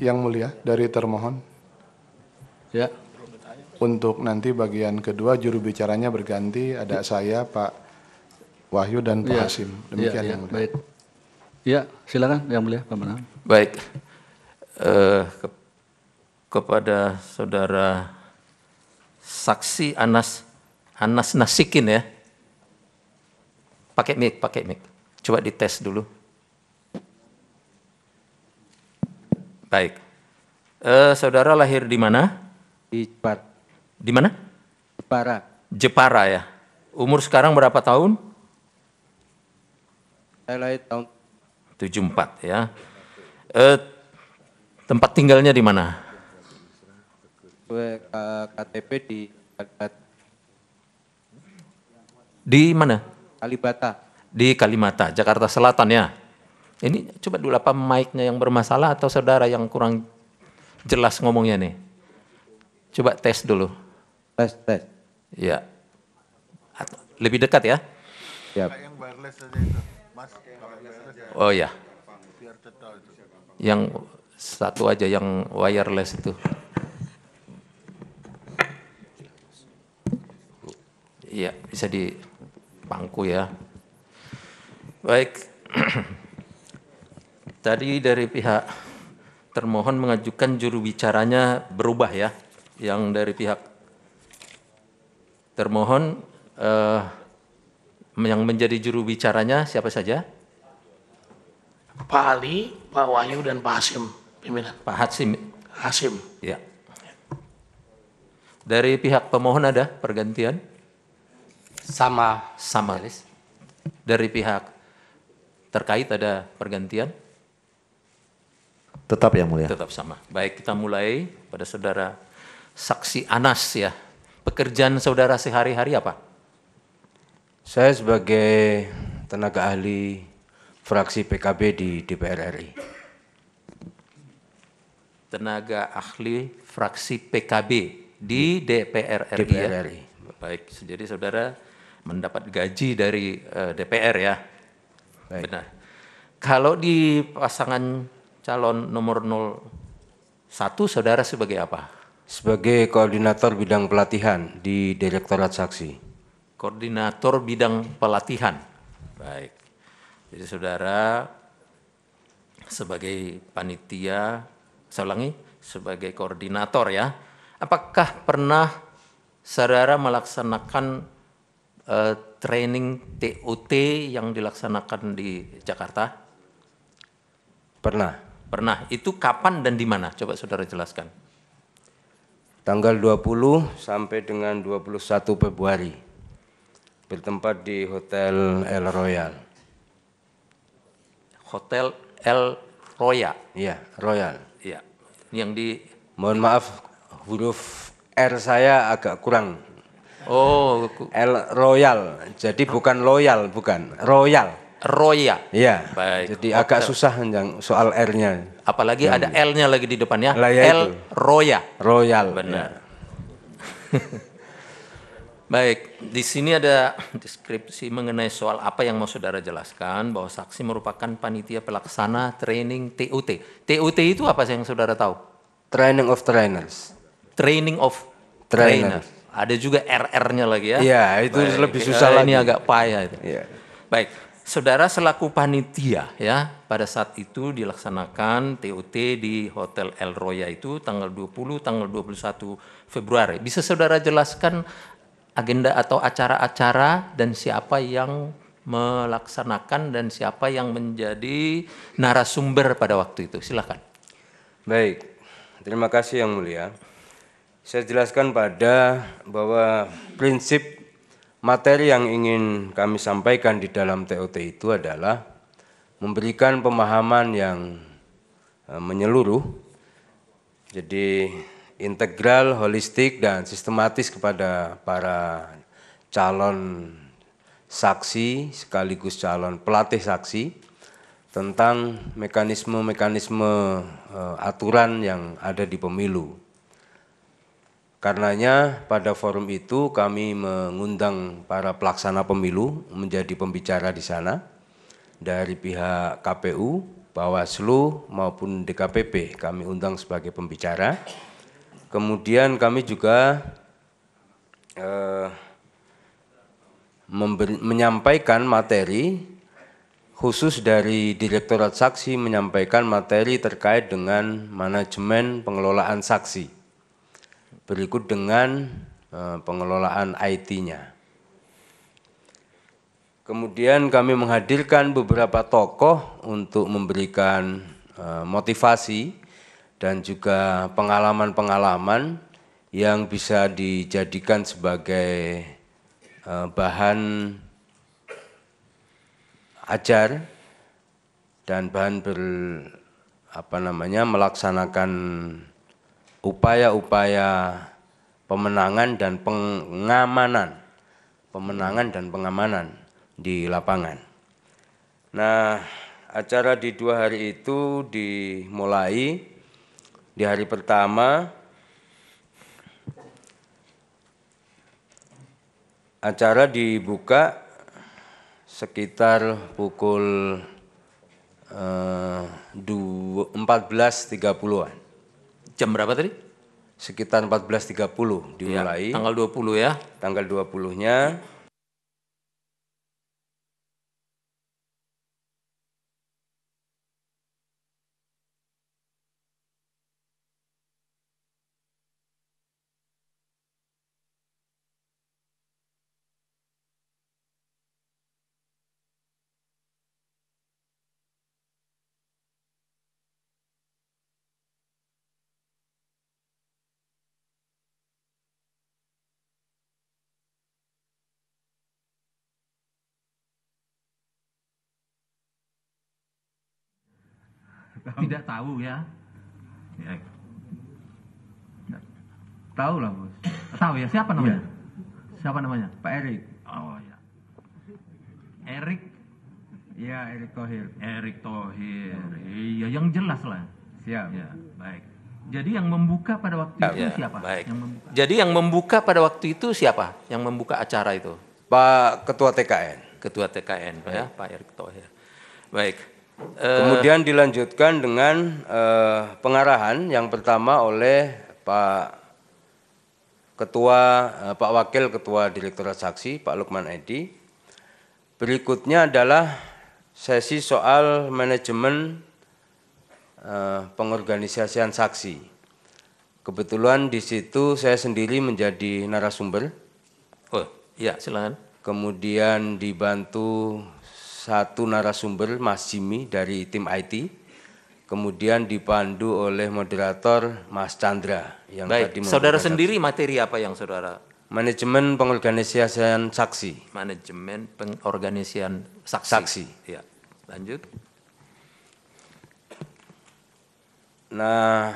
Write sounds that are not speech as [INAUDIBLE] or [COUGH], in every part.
Yang mulia dari termohon. Ya. Untuk nanti bagian kedua juru bicaranya berganti ada ya. saya Pak Wahyu dan Pak ya. Hasim. Ya, Demikian ya, ya. yang mulia. Baik. Ya, silakan yang mulia Pak Menang. Baik. Eh, ke kepada saudara saksi Anas Anas Nasikin ya. Pakai mic, pakai mic. Coba dites dulu. Baik. Eh, saudara lahir di mana? Di Jepara. Di mana? Jepara. Jepara ya. Umur sekarang berapa tahun? Saya lahir tahun 74 ya. Eh, tempat tinggalnya di mana? KTP di Kalibata. Di mana? Kalibata. Di Kalimata, Jakarta Selatan ya. Ini coba dulu apa mic-nya yang bermasalah atau saudara yang kurang jelas ngomongnya nih? Coba tes dulu. Tes, tes. Ya. Lebih dekat ya? Ya. Oh ya. Yang satu aja yang wireless itu. Iya, bisa di dipangku ya. Baik. [CLEARS THROAT] Tadi dari pihak termohon mengajukan juru bicaranya berubah ya, yang dari pihak termohon eh, yang menjadi juru bicaranya siapa saja? Pak Ali, Pak Wahyu dan Pak Hasim pimpinan. Pak Hasim. Hasim. Ya. Dari pihak pemohon ada pergantian? Sama. Sama. Dari pihak terkait ada pergantian? Tetap ya mulia. Tetap sama. Baik, kita mulai pada saudara saksi Anas ya. Pekerjaan saudara sehari-hari apa? Saya sebagai tenaga ahli fraksi PKB di DPR RI. Tenaga ahli fraksi PKB di DPR RI. DPR RI. Ya? Baik, jadi saudara mendapat gaji dari uh, eh, DPR ya. Baik. Benar. Kalau di pasangan calon nomor 01 saudara sebagai apa? Sebagai koordinator bidang pelatihan di Direktorat Saksi. Koordinator bidang pelatihan. Baik. Jadi saudara sebagai panitia, saya ulangi, sebagai koordinator ya. Apakah pernah saudara melaksanakan uh, training TOT yang dilaksanakan di Jakarta? Pernah. Pernah. Itu kapan dan di mana? Coba saudara jelaskan. Tanggal 20 sampai dengan 21 Februari. Bertempat di Hotel El Royal. Hotel El Royal. Iya, Royal. Iya. Yang di Mohon maaf huruf R saya agak kurang. Oh, L Royal. Jadi bukan loyal, bukan. Royal. Roya. Iya. Baik. Jadi hotel. agak susah yang soal R-nya. Apalagi yang ada L-nya lagi di depannya. Lah, ya L itu. Roya. Royal. Benar. Ya. [LAUGHS] Baik, di sini ada deskripsi mengenai soal apa yang mau saudara jelaskan bahwa saksi merupakan panitia pelaksana training TUT. TUT itu apa sih yang saudara tahu? Training of trainers. Training of trainers. trainers. Ada juga RR-nya lagi ya. Iya, itu Baik. lebih susah lagi. Ini agak payah itu. Iya. Baik, saudara selaku panitia ya pada saat itu dilaksanakan TOT di Hotel El Roya itu tanggal 20 tanggal 21 Februari. Bisa saudara jelaskan agenda atau acara-acara dan siapa yang melaksanakan dan siapa yang menjadi narasumber pada waktu itu? Silakan. Baik. Terima kasih yang mulia. Saya jelaskan pada bahwa prinsip materi yang ingin kami sampaikan di dalam TOT itu adalah memberikan pemahaman yang e, menyeluruh, jadi integral, holistik, dan sistematis kepada para calon saksi sekaligus calon pelatih saksi tentang mekanisme-mekanisme e, aturan yang ada di pemilu. Karenanya pada forum itu kami mengundang para pelaksana pemilu menjadi pembicara di sana dari pihak KPU, Bawaslu maupun DKPP kami undang sebagai pembicara. Kemudian kami juga eh, menyampaikan materi khusus dari Direktorat Saksi menyampaikan materi terkait dengan manajemen pengelolaan saksi berikut dengan eh, pengelolaan IT-nya. Kemudian kami menghadirkan beberapa tokoh untuk memberikan eh, motivasi dan juga pengalaman-pengalaman yang bisa dijadikan sebagai eh, bahan ajar dan bahan ber apa namanya melaksanakan upaya-upaya pemenangan dan pengamanan, pemenangan dan pengamanan di lapangan. Nah, acara di dua hari itu dimulai di hari pertama acara dibuka sekitar pukul eh, 14.30-an Jam berapa tadi? Sekitar 14.30 dimulai. Iya, ya, tanggal 20 ya. Tanggal 20-nya. tidak tahu ya. ya. ya. Tahu lah bos. Tahu ya siapa namanya? Ya. Siapa namanya? Pak Erik. Oh ya. Erik. Ya Erik Thohir. Erik Thohir. Iya yang jelas lah. Siap. Ya baik. Jadi yang membuka pada waktu ya, itu ya, siapa? Baik. Yang Jadi yang membuka pada waktu itu siapa? Yang membuka acara itu? Pak Ketua TKN. Ketua TKN, ya, baik. ya Pak Erick Thohir. Baik. Eh, Kemudian dilanjutkan dengan uh, pengarahan yang pertama oleh Pak Ketua uh, Pak Wakil Ketua Direktorat Saksi Pak Lukman Edi. Berikutnya adalah sesi soal manajemen uh, pengorganisasian saksi. Kebetulan di situ saya sendiri menjadi narasumber. Oh, iya, silakan. Kemudian dibantu satu narasumber Mas Jimmy dari tim IT, kemudian dipandu oleh moderator Mas Chandra yang Baik. tadi saudara sendiri materi apa yang saudara manajemen pengorganisasian saksi manajemen pengorganisasian saksi saksi ya lanjut nah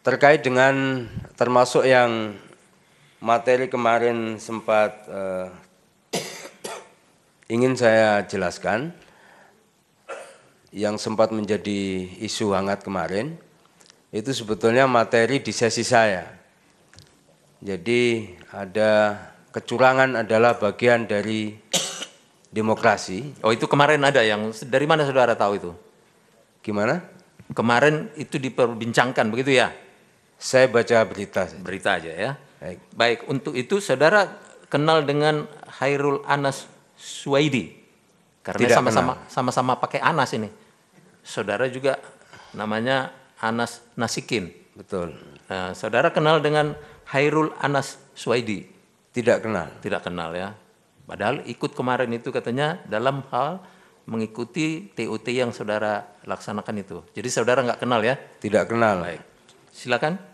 terkait dengan termasuk yang materi kemarin sempat eh, ingin saya jelaskan yang sempat menjadi isu hangat kemarin itu sebetulnya materi di sesi saya. Jadi ada kecurangan adalah bagian dari demokrasi. Oh itu kemarin ada yang dari mana saudara tahu itu? Gimana? Kemarin itu diperbincangkan begitu ya? Saya baca berita. Berita aja ya. Baik. Baik, untuk itu saudara kenal dengan Hairul Anas Suwaidi. Karena sama-sama sama-sama pakai Anas ini. Saudara juga namanya Anas Nasikin. Betul. Nah, saudara kenal dengan Hairul Anas Suwaidi? Tidak kenal. Tidak kenal ya. Padahal ikut kemarin itu katanya dalam hal mengikuti TOT yang saudara laksanakan itu. Jadi saudara nggak kenal ya? Tidak kenal. Baik. Silakan.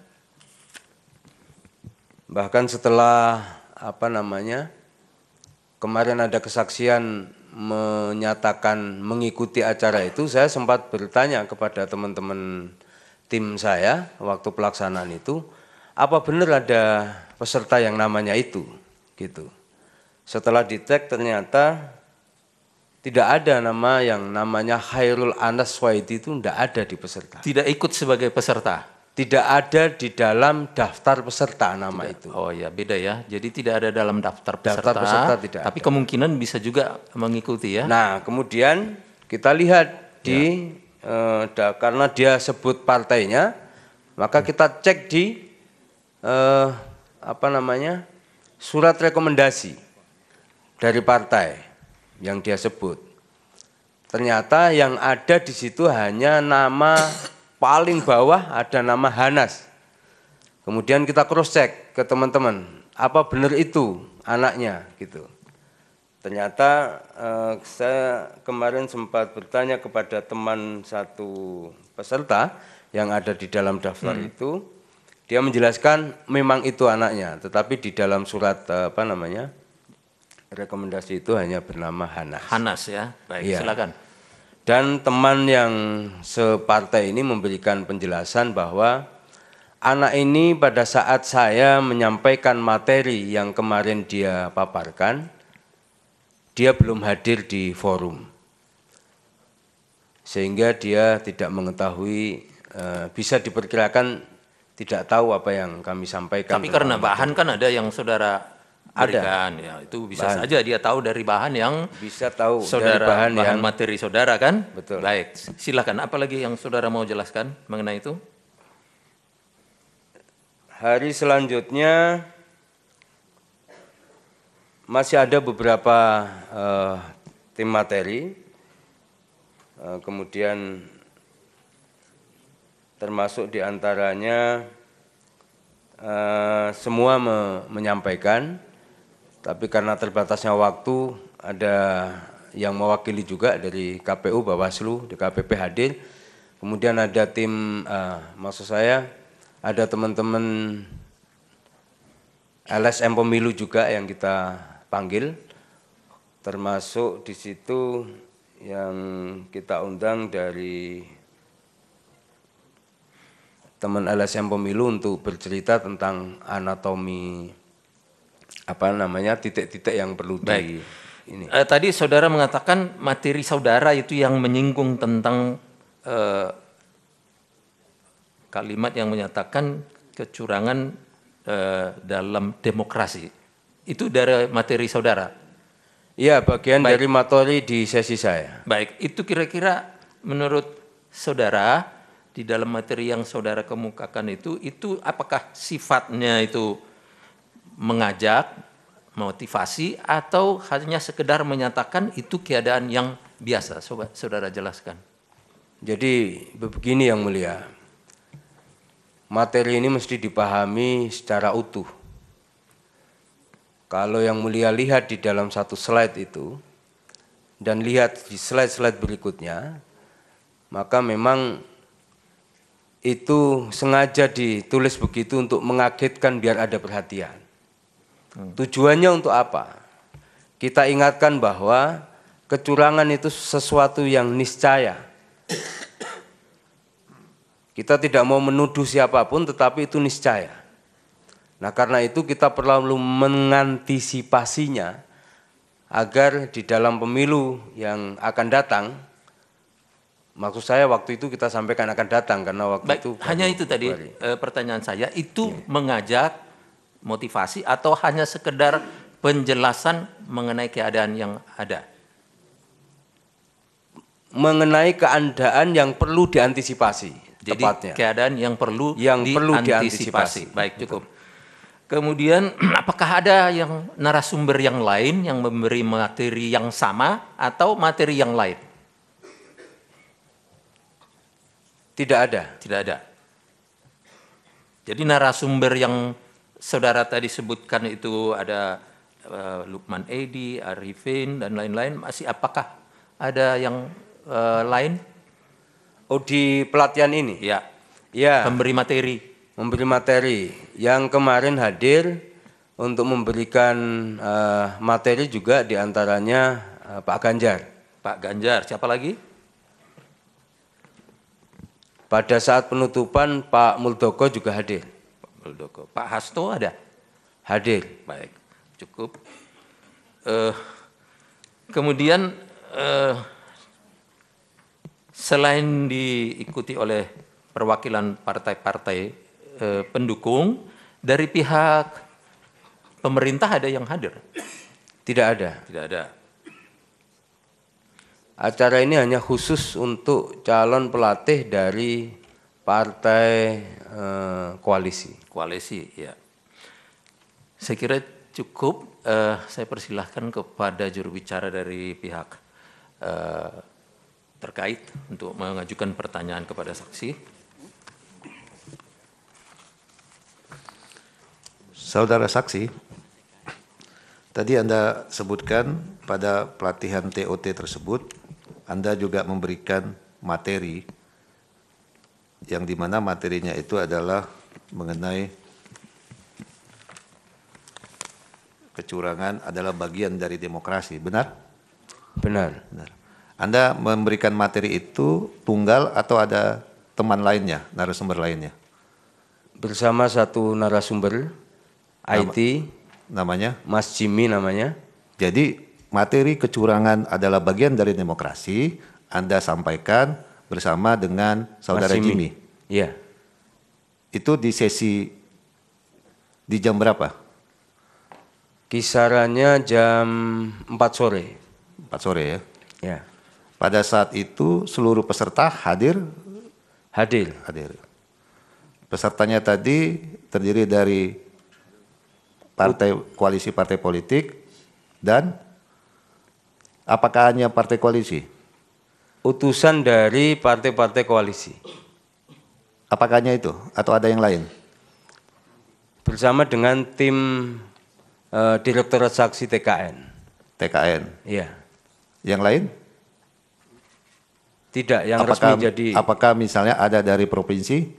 Bahkan setelah apa namanya kemarin ada kesaksian menyatakan mengikuti acara itu, saya sempat bertanya kepada teman-teman tim saya waktu pelaksanaan itu, apa benar ada peserta yang namanya itu? Gitu. Setelah dicek ternyata tidak ada nama yang namanya Khairul Anas Waidi itu tidak ada di peserta. Tidak ikut sebagai peserta tidak ada di dalam daftar peserta nama tidak. itu. Oh ya, beda ya. Jadi tidak ada dalam daftar peserta. Daftar peserta tidak. Tapi ada. kemungkinan bisa juga mengikuti ya. Nah, kemudian kita lihat di ya. eh, da, karena dia sebut partainya, maka ya. kita cek di eh, apa namanya? surat rekomendasi dari partai yang dia sebut. Ternyata yang ada di situ hanya nama paling bawah ada nama Hanas. Kemudian kita cross check ke teman-teman, apa benar itu anaknya gitu. Ternyata eh, saya kemarin sempat bertanya kepada teman satu peserta yang ada di dalam daftar hmm. itu, dia menjelaskan memang itu anaknya, tetapi di dalam surat eh, apa namanya rekomendasi itu hanya bernama Hanas. Hanas ya, baik ya. silakan. Dan teman yang separtai ini memberikan penjelasan bahwa anak ini pada saat saya menyampaikan materi yang kemarin dia paparkan, dia belum hadir di forum. Sehingga dia tidak mengetahui, eh, bisa diperkirakan tidak tahu apa yang kami sampaikan. Tapi karena bahan kan ada yang saudara berikan ada. ya itu bisa bahan. saja dia tahu dari bahan yang bisa tahu saudara dari bahan, bahan yang... materi saudara kan betul baik silakan apalagi yang saudara mau jelaskan mengenai itu hari selanjutnya masih ada beberapa uh, tim materi uh, kemudian termasuk diantaranya uh, semua me menyampaikan tapi karena terbatasnya waktu, ada yang mewakili juga dari KPU, Bawaslu, DKPP hadir. Kemudian ada tim, uh, maksud saya, ada teman-teman LSM pemilu juga yang kita panggil, termasuk di situ yang kita undang dari teman LSM pemilu untuk bercerita tentang anatomi apa namanya titik-titik yang perlu Baik. di ini. Uh, tadi saudara mengatakan materi saudara itu yang menyinggung tentang uh, kalimat yang menyatakan kecurangan uh, dalam demokrasi. Itu dari materi saudara. Iya, bagian Baik. dari materi di sesi saya. Baik, itu kira-kira menurut saudara di dalam materi yang saudara kemukakan itu itu apakah sifatnya itu mengajak, motivasi atau hanya sekedar menyatakan itu keadaan yang biasa? sobat saudara jelaskan. Jadi begini yang mulia, materi ini mesti dipahami secara utuh. Kalau yang mulia lihat di dalam satu slide itu, dan lihat di slide-slide berikutnya, maka memang itu sengaja ditulis begitu untuk mengagetkan biar ada perhatian. Hmm. Tujuannya untuk apa? Kita ingatkan bahwa kecurangan itu sesuatu yang niscaya. Kita tidak mau menuduh siapapun, tetapi itu niscaya. Nah, karena itu kita perlu mengantisipasinya agar di dalam pemilu yang akan datang, maksud saya waktu itu kita sampaikan akan datang karena waktu Baik, itu hanya itu tadi eh, pertanyaan saya itu yeah. mengajak motivasi atau hanya sekedar penjelasan mengenai keadaan yang ada? Mengenai keadaan yang perlu diantisipasi. Jadi tepatnya. keadaan yang perlu yang diantisipasi. perlu diantisipasi. Baik, cukup. Kemudian [CLEARS THROAT] apakah ada yang narasumber yang lain yang memberi materi yang sama atau materi yang lain? Tidak ada. Tidak ada. Jadi narasumber yang saudara tadi sebutkan itu ada uh, Lukman Edi, Arifin dan lain-lain masih apakah ada yang uh, lain? Oh di pelatihan ini? Ya. Ya. Memberi materi. Memberi materi. Yang kemarin hadir untuk memberikan uh, materi juga diantaranya uh, Pak Ganjar. Pak Ganjar, siapa lagi? Pada saat penutupan Pak Muldoko juga hadir. Muldoko. Pak Hasto ada? Hadir. Baik, cukup. Uh, kemudian uh, selain diikuti oleh perwakilan partai-partai uh, pendukung dari pihak pemerintah ada yang hadir? Tidak ada. Tidak ada. Acara ini hanya khusus untuk calon pelatih dari partai eh, koalisi. Koalisi, ya. Saya kira cukup. Eh, saya persilahkan kepada juru bicara dari pihak eh, terkait untuk mengajukan pertanyaan kepada saksi. Saudara saksi, tadi Anda sebutkan pada pelatihan TOT tersebut, Anda juga memberikan materi yang dimana materinya itu adalah mengenai kecurangan adalah bagian dari demokrasi, benar? Benar. benar. Anda memberikan materi itu tunggal atau ada teman lainnya, narasumber lainnya? Bersama satu narasumber Nama, IT namanya Mas Jimmy namanya. Jadi materi kecurangan adalah bagian dari demokrasi, Anda sampaikan bersama dengan saudara Mas Jimmy. Iya. Itu di sesi di jam berapa? Kisarannya jam 4 sore. 4 sore ya. Iya. Pada saat itu seluruh peserta hadir hadir. Hadir. Pesertanya tadi terdiri dari partai koalisi partai politik dan apakah hanya partai koalisi? utusan dari partai-partai koalisi. apakahnya itu atau ada yang lain? Bersama dengan tim uh, Direktorat Saksi TKN. TKN. Iya. Yang lain? Tidak, yang apakah, resmi jadi. Apakah misalnya ada dari provinsi?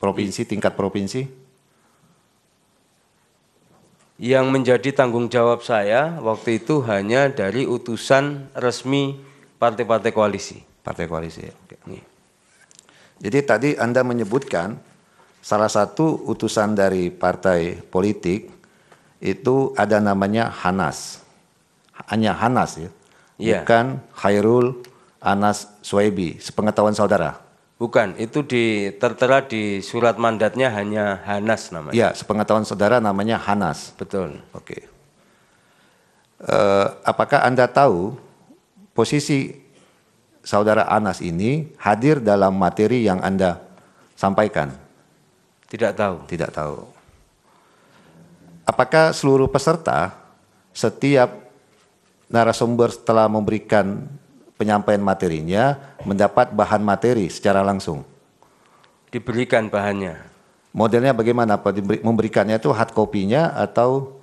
Provinsi, tingkat provinsi? Yang menjadi tanggung jawab saya waktu itu hanya dari utusan resmi partai-partai koalisi. Partai koalisi. Ya. Oke. Jadi tadi Anda menyebutkan salah satu utusan dari partai politik itu ada namanya Hanas. Hanya Hanas ya. Yeah. Bukan Khairul Anas Suebi, sepengetahuan saudara. Bukan, itu di, tertera di surat mandatnya hanya Hanas namanya. Ya, sepengetahuan saudara namanya Hanas. Betul. Oke. Uh, apakah Anda tahu posisi saudara Anas ini hadir dalam materi yang Anda sampaikan? Tidak tahu. Tidak tahu. Apakah seluruh peserta setiap narasumber setelah memberikan penyampaian materinya mendapat bahan materi secara langsung. Diberikan bahannya. Modelnya bagaimana? Memberikannya itu hard copy-nya atau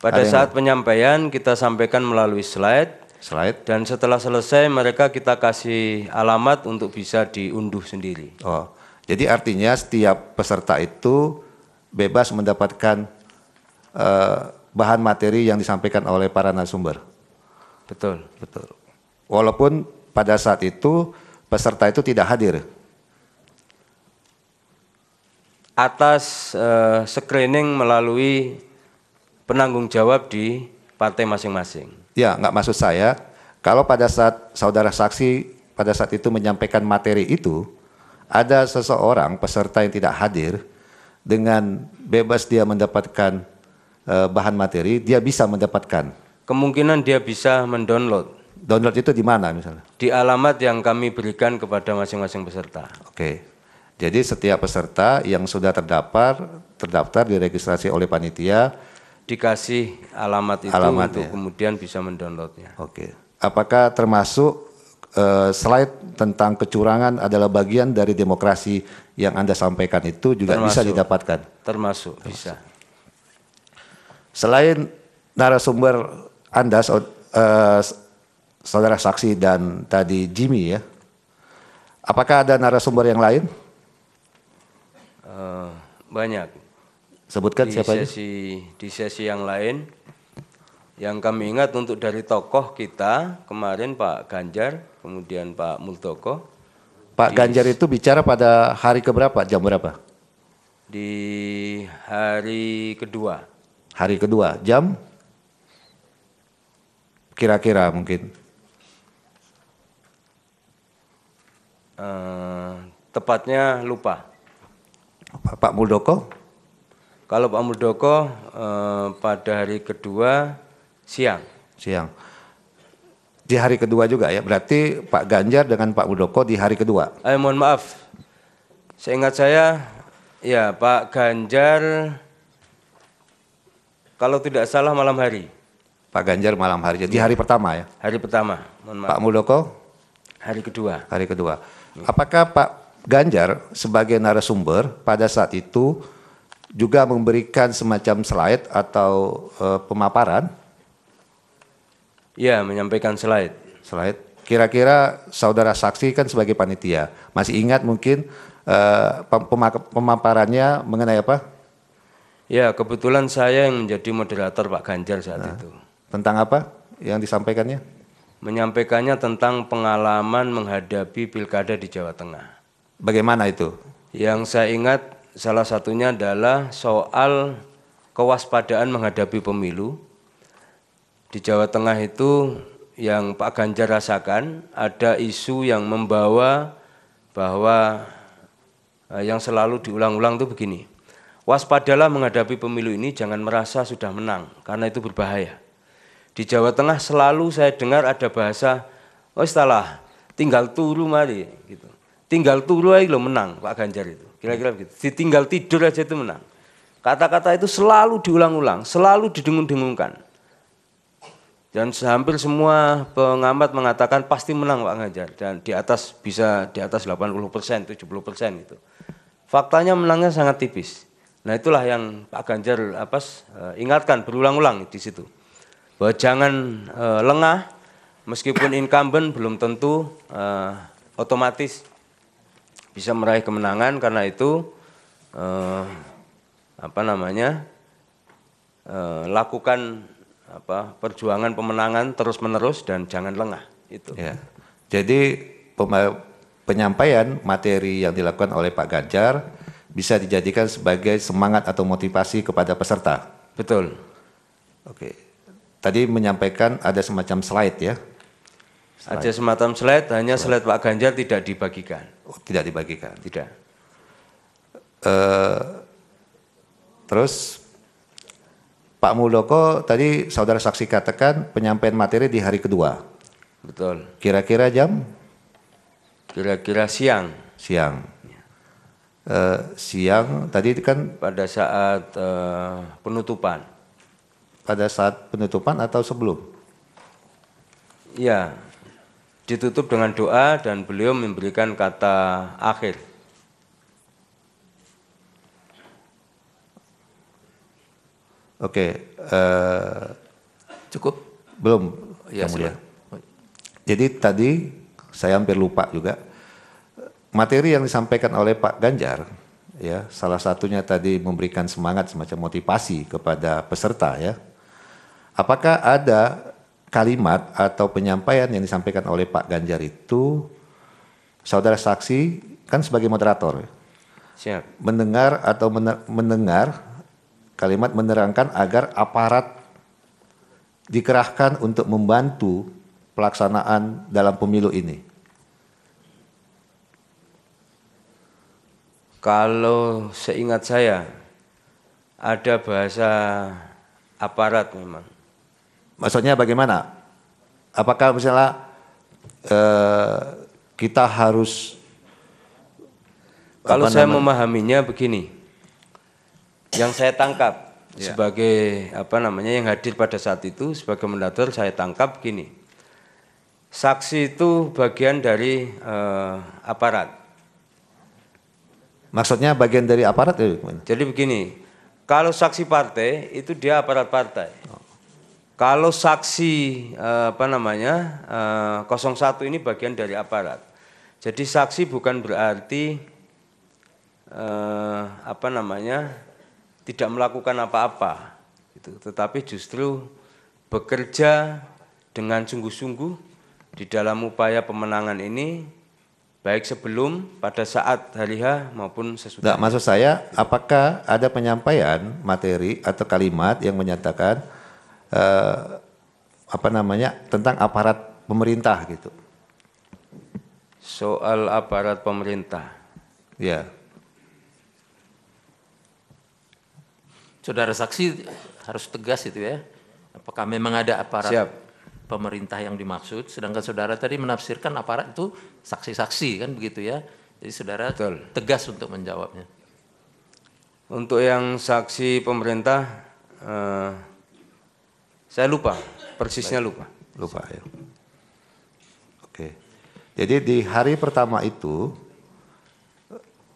pada saat penyampaian kita sampaikan melalui slide. Slide. Dan setelah selesai mereka kita kasih alamat untuk bisa diunduh sendiri. Oh. Jadi artinya setiap peserta itu bebas mendapatkan uh, bahan materi yang disampaikan oleh para narasumber. Betul, betul walaupun pada saat itu peserta itu tidak hadir. Atas uh, screening melalui penanggung jawab di partai masing-masing. Ya, nggak maksud saya. Kalau pada saat saudara saksi pada saat itu menyampaikan materi itu, ada seseorang peserta yang tidak hadir dengan bebas dia mendapatkan uh, bahan materi, dia bisa mendapatkan. Kemungkinan dia bisa mendownload Download itu di mana misalnya? Di alamat yang kami berikan kepada masing-masing peserta. Oke. Jadi setiap peserta yang sudah terdaftar, terdaftar diregistrasi oleh panitia dikasih alamat itu alamat untuk ya. kemudian bisa mendownloadnya. Oke. Apakah termasuk uh, slide tentang kecurangan adalah bagian dari demokrasi yang Anda sampaikan itu juga termasuk, bisa didapatkan? Termasuk, termasuk. bisa. Selain narasumber Anda uh, saudara saksi dan tadi Jimmy ya. Apakah ada narasumber yang lain? Uh, banyak. Sebutkan di siapa sesi, Di sesi yang lain, yang kami ingat untuk dari tokoh kita kemarin Pak Ganjar, kemudian Pak Multoko. Pak di, Ganjar itu bicara pada hari keberapa, jam berapa? Di hari kedua. Hari kedua, jam? Kira-kira mungkin Eh, tepatnya lupa. Pak Muldoko? Kalau Pak Muldoko eh, pada hari kedua siang. Siang. Di hari kedua juga ya. Berarti Pak Ganjar dengan Pak Muldoko di hari kedua. Eh, mohon maaf. Seingat saya ya Pak Ganjar kalau tidak salah malam hari. Pak Ganjar malam hari. Jadi hari pertama ya. Hari pertama. Mohon maaf. Pak Muldoko? Hari kedua. Hari kedua. Apakah Pak Ganjar sebagai narasumber pada saat itu juga memberikan semacam slide atau uh, pemaparan? Ya, menyampaikan slide. Slide. Kira-kira saudara saksi kan sebagai panitia masih ingat mungkin uh, pemaparannya mengenai apa? Ya, kebetulan saya yang menjadi moderator Pak Ganjar saat nah, itu. Tentang apa yang disampaikannya? menyampaikannya tentang pengalaman menghadapi pilkada di Jawa Tengah. Bagaimana itu? Yang saya ingat salah satunya adalah soal kewaspadaan menghadapi pemilu. Di Jawa Tengah itu yang Pak Ganjar rasakan ada isu yang membawa bahwa eh, yang selalu diulang-ulang itu begini. Waspadalah menghadapi pemilu ini, jangan merasa sudah menang, karena itu berbahaya. Di Jawa Tengah selalu saya dengar ada bahasa, oh istilah tinggal turu mari gitu. Tinggal turu aja lo menang Pak Ganjar itu. Kira-kira begitu. Ditinggal tidur aja itu menang. Kata-kata itu selalu diulang-ulang, selalu didengung-dengungkan. Dan hampir semua pengamat mengatakan pasti menang Pak Ganjar dan di atas bisa di atas 80 persen, 70 persen itu. Faktanya menangnya sangat tipis. Nah itulah yang Pak Ganjar apa eh, ingatkan berulang-ulang di situ bahwa jangan uh, lengah meskipun incumbent belum tentu uh, otomatis bisa meraih kemenangan karena itu uh, apa namanya uh, lakukan apa perjuangan pemenangan terus menerus dan jangan lengah itu. Ya. Jadi penyampaian materi yang dilakukan oleh Pak Ganjar bisa dijadikan sebagai semangat atau motivasi kepada peserta. Betul. Oke. Okay tadi menyampaikan ada semacam slide ya. Slide. Ada semacam slide, hanya slide Pak Ganjar tidak dibagikan. Oh, tidak dibagikan. Tidak. Uh, terus Pak Muldoko tadi saudara saksi katakan penyampaian materi di hari kedua. Betul. Kira-kira jam? Kira-kira siang. Siang. Uh, siang tadi kan pada saat uh, penutupan pada saat penutupan atau sebelum? Ya, ditutup dengan doa dan beliau memberikan kata akhir. Oke, uh, cukup belum? Ya, mulia. Jadi tadi saya hampir lupa juga materi yang disampaikan oleh Pak Ganjar ya salah satunya tadi memberikan semangat semacam motivasi kepada peserta ya Apakah ada kalimat atau penyampaian yang disampaikan oleh Pak Ganjar itu saudara saksi kan sebagai moderator ya, Siap. mendengar atau mendengar kalimat menerangkan agar aparat dikerahkan untuk membantu pelaksanaan dalam pemilu ini. Kalau seingat saya ada bahasa aparat memang maksudnya bagaimana? Apakah misalnya uh, kita harus kalau saya namanya? memahaminya begini, yang saya tangkap yeah. sebagai apa namanya yang hadir pada saat itu sebagai moderator saya tangkap begini, saksi itu bagian dari uh, aparat. Maksudnya bagian dari aparat ya? Jadi begini, kalau saksi partai itu dia aparat partai. Kalau saksi eh, apa namanya 01 eh, ini bagian dari aparat. Jadi saksi bukan berarti eh, apa namanya tidak melakukan apa-apa, gitu. tetapi justru bekerja dengan sungguh-sungguh di dalam upaya pemenangan ini baik sebelum pada saat hari H maupun sesudah. Tidak, nah, maksud saya apakah ada penyampaian materi atau kalimat yang menyatakan eh, apa namanya tentang aparat pemerintah gitu. Soal aparat pemerintah. Ya. Saudara saksi harus tegas itu ya. Apakah memang ada aparat Siap. pemerintah yang dimaksud? Sedangkan saudara tadi menafsirkan aparat itu saksi-saksi kan begitu ya. Jadi saudara Betul. tegas untuk menjawabnya. Untuk yang saksi pemerintah. Eh, saya lupa, persisnya lupa. Lupa ya. Oke. Jadi di hari pertama itu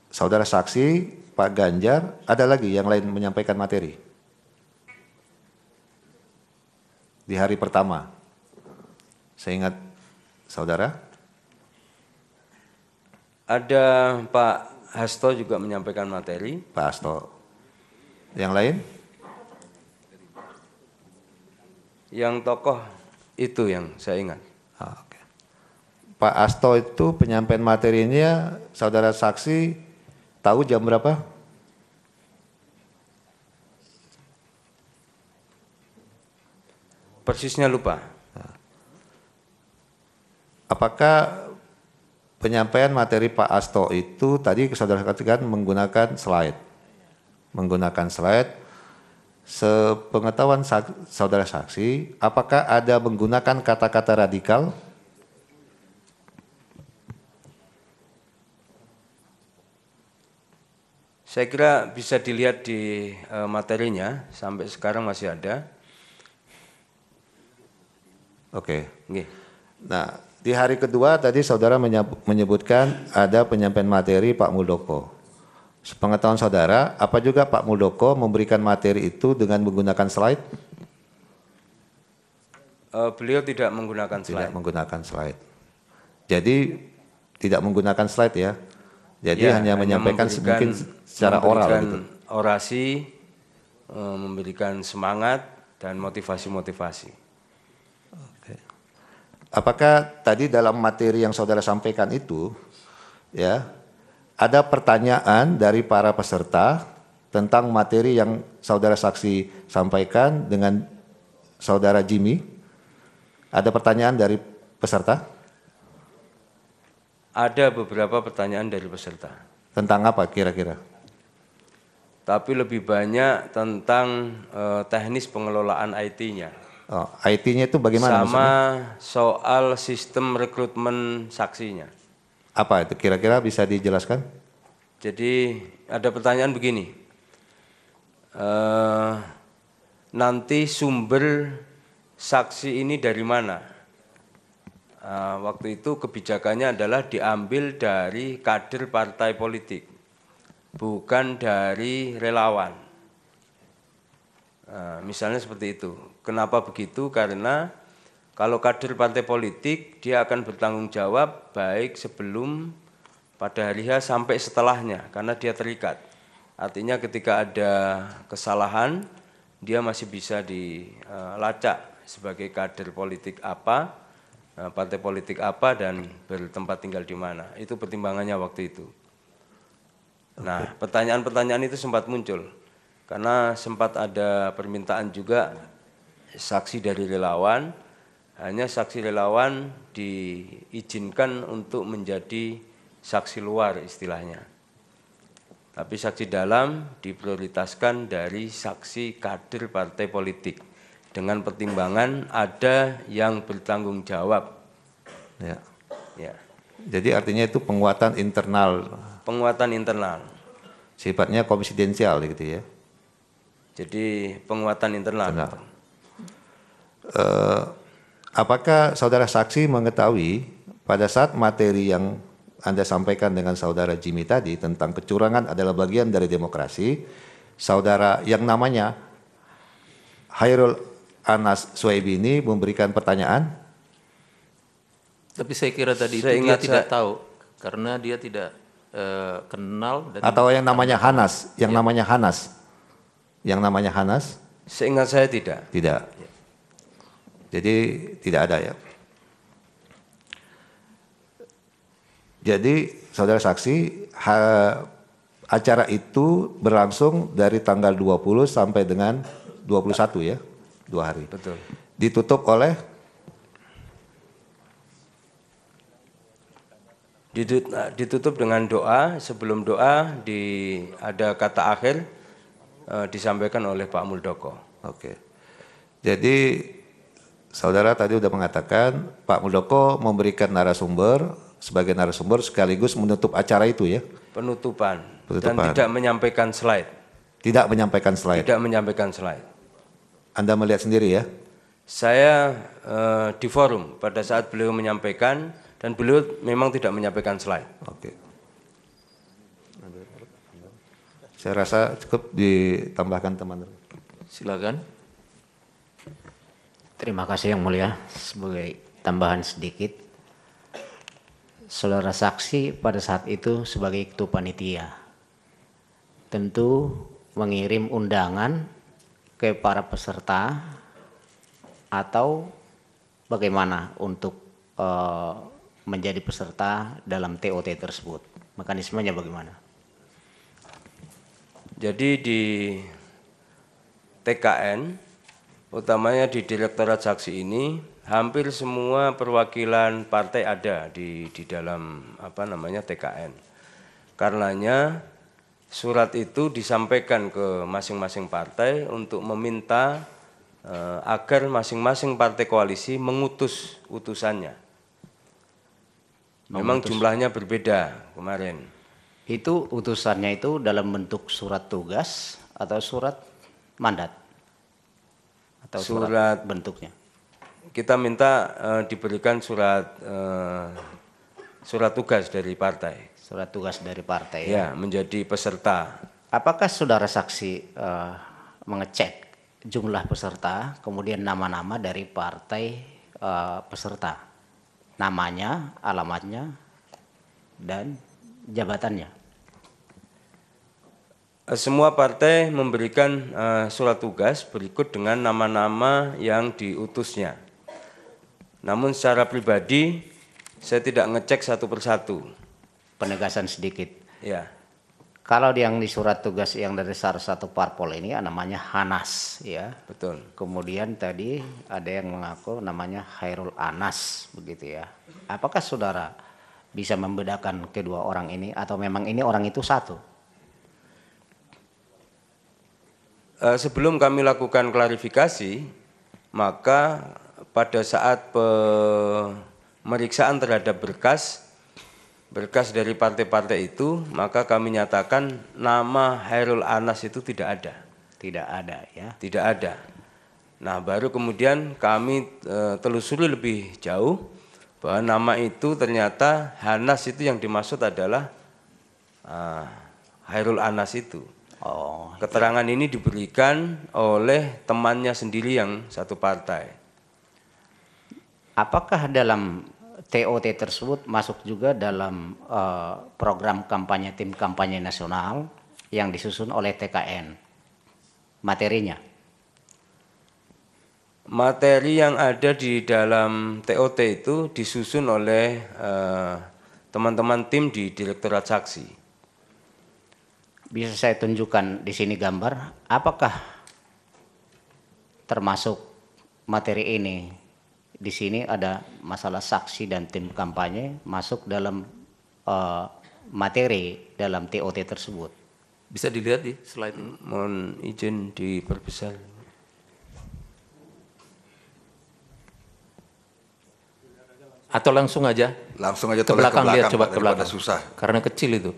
saudara saksi Pak Ganjar, ada lagi yang lain menyampaikan materi. Di hari pertama. Saya ingat saudara ada Pak Hasto juga menyampaikan materi. Pak Hasto. Yang lain? yang tokoh itu yang saya ingat. Ah, oke. Pak Asto itu penyampaian materinya saudara saksi tahu jam berapa? Persisnya lupa. Ah. Apakah penyampaian materi Pak Asto itu tadi saudara katakan menggunakan slide? Menggunakan slide sepengetahuan sak saudara saksi, apakah ada menggunakan kata-kata radikal? Saya kira bisa dilihat di e, materinya, sampai sekarang masih ada. Oke. Okay. Nah, di hari kedua tadi saudara menyebutkan ada penyampaian materi Pak Muldoko. Sepengetahuan saudara, apa juga Pak Muldoko memberikan materi itu dengan menggunakan slide? Uh, beliau tidak menggunakan slide. Tidak menggunakan slide. Jadi tidak menggunakan slide ya. Jadi ya, hanya, menyampaikan mungkin secara oral gitu. Orasi eh, memberikan semangat dan motivasi-motivasi. Apakah tadi dalam materi yang saudara sampaikan itu ya ada pertanyaan dari para peserta tentang materi yang saudara saksi sampaikan dengan saudara Jimmy. Ada pertanyaan dari peserta? Ada beberapa pertanyaan dari peserta. Tentang apa kira-kira? Tapi lebih banyak tentang uh, teknis pengelolaan IT-nya. Oh, IT-nya itu bagaimana? Sama maksudnya? soal sistem rekrutmen saksinya. Apa itu kira-kira bisa dijelaskan? Jadi ada pertanyaan begini. Uh, nanti sumber saksi ini dari mana? Uh, waktu itu kebijakannya adalah diambil dari kader partai politik, bukan dari relawan. Uh, misalnya seperti itu. Kenapa begitu? Karena kalau kader partai politik, dia akan bertanggung jawab baik sebelum pada hari H sampai setelahnya karena dia terikat. Artinya ketika ada kesalahan, dia masih bisa dilacak e, sebagai kader politik apa, e, partai politik apa dan bertempat tinggal di mana. Itu pertimbangannya waktu itu. Nah, pertanyaan-pertanyaan itu sempat muncul karena sempat ada permintaan juga saksi dari relawan hanya saksi relawan diizinkan untuk menjadi saksi luar istilahnya. Tapi saksi dalam diprioritaskan dari saksi kader partai politik dengan pertimbangan ada yang bertanggung jawab. Ya. ya. Jadi artinya itu penguatan internal. Penguatan internal. Sifatnya komisidensial gitu ya. Jadi penguatan internal. internal. Uh, Apakah saudara saksi mengetahui pada saat materi yang Anda sampaikan dengan saudara Jimmy tadi tentang kecurangan adalah bagian dari demokrasi, saudara yang namanya Hairul Anas Suebi ini memberikan pertanyaan? Tapi saya kira tadi saya itu dia saya... tidak tahu karena dia tidak uh, kenal dan atau yang namanya Hanas, yang ya. namanya Hanas. Yang namanya Hanas? Seingat saya tidak. Tidak. Jadi tidak ada ya. Jadi saudara saksi ha, acara itu berlangsung dari tanggal 20 sampai dengan 21 ya, dua hari. Betul. Ditutup oleh ah, ditutup dengan doa. Sebelum doa di ada kata akhir eh, disampaikan oleh Pak Muldoko. Oke. Jadi Saudara tadi sudah mengatakan Pak Muldoko memberikan narasumber sebagai narasumber sekaligus menutup acara itu ya. Penutupan, Penutupan. dan tidak menyampaikan slide. Tidak menyampaikan slide. Tidak menyampaikan slide. Anda melihat sendiri ya. Saya uh, di forum pada saat beliau menyampaikan dan beliau memang tidak menyampaikan slide. Oke. Saya rasa cukup ditambahkan teman-teman. Silakan. Terima kasih yang mulia. Sebagai tambahan sedikit, saudara saksi pada saat itu sebagai ketua panitia tentu mengirim undangan ke para peserta atau bagaimana untuk e, menjadi peserta dalam TOT tersebut. Mekanismenya bagaimana? Jadi di TKN utamanya di Direktorat Saksi ini hampir semua perwakilan partai ada di di dalam apa namanya TKN. Karenanya surat itu disampaikan ke masing-masing partai untuk meminta eh, agar masing-masing partai koalisi mengutus utusannya. Memang jumlahnya berbeda kemarin. Itu utusannya itu dalam bentuk surat tugas atau surat mandat? atau surat, surat bentuknya? Kita minta uh, diberikan surat uh, surat tugas dari partai. Surat tugas dari partai. Ya, ya. menjadi peserta. Apakah saudara saksi uh, mengecek jumlah peserta, kemudian nama-nama dari partai uh, peserta, namanya, alamatnya, dan jabatannya? Eh, semua partai memberikan uh, surat tugas berikut dengan nama-nama yang diutusnya. Namun secara pribadi saya tidak ngecek satu persatu. Penegasan sedikit. Ya. Kalau yang di surat tugas yang dari salah satu parpol ini ya, namanya Hanas, ya. Betul. Kemudian tadi ada yang mengaku namanya Hairul Anas, begitu ya. Apakah saudara bisa membedakan kedua orang ini atau memang ini orang itu satu? Eh, sebelum kami lakukan klarifikasi, maka pada saat pemeriksaan terhadap berkas, berkas dari partai-partai itu, maka kami nyatakan nama Hairul Anas itu tidak ada. Tidak ada ya. Tidak ada. Nah, baru kemudian kami eh, telusuri lebih jauh bahwa nama itu ternyata Hanas itu yang dimaksud adalah uh, Hairul Anas itu. Oh. Keterangan ini diberikan oleh temannya sendiri yang satu partai. Apakah dalam TOT tersebut masuk juga dalam uh, program kampanye tim kampanye nasional yang disusun oleh TKN? Materinya? Materi yang ada di dalam TOT itu disusun oleh eh, teman-teman uh, tim di Direktorat Saksi. Bisa saya tunjukkan di sini gambar, apakah termasuk materi ini? Di sini ada masalah saksi dan tim kampanye masuk dalam uh, materi dalam TOT tersebut. Bisa dilihat di slide Mohon izin diperbesar. Atau langsung aja? Langsung aja ke belakang, belakang lihat coba ke belakang. Susah. Karena kecil itu.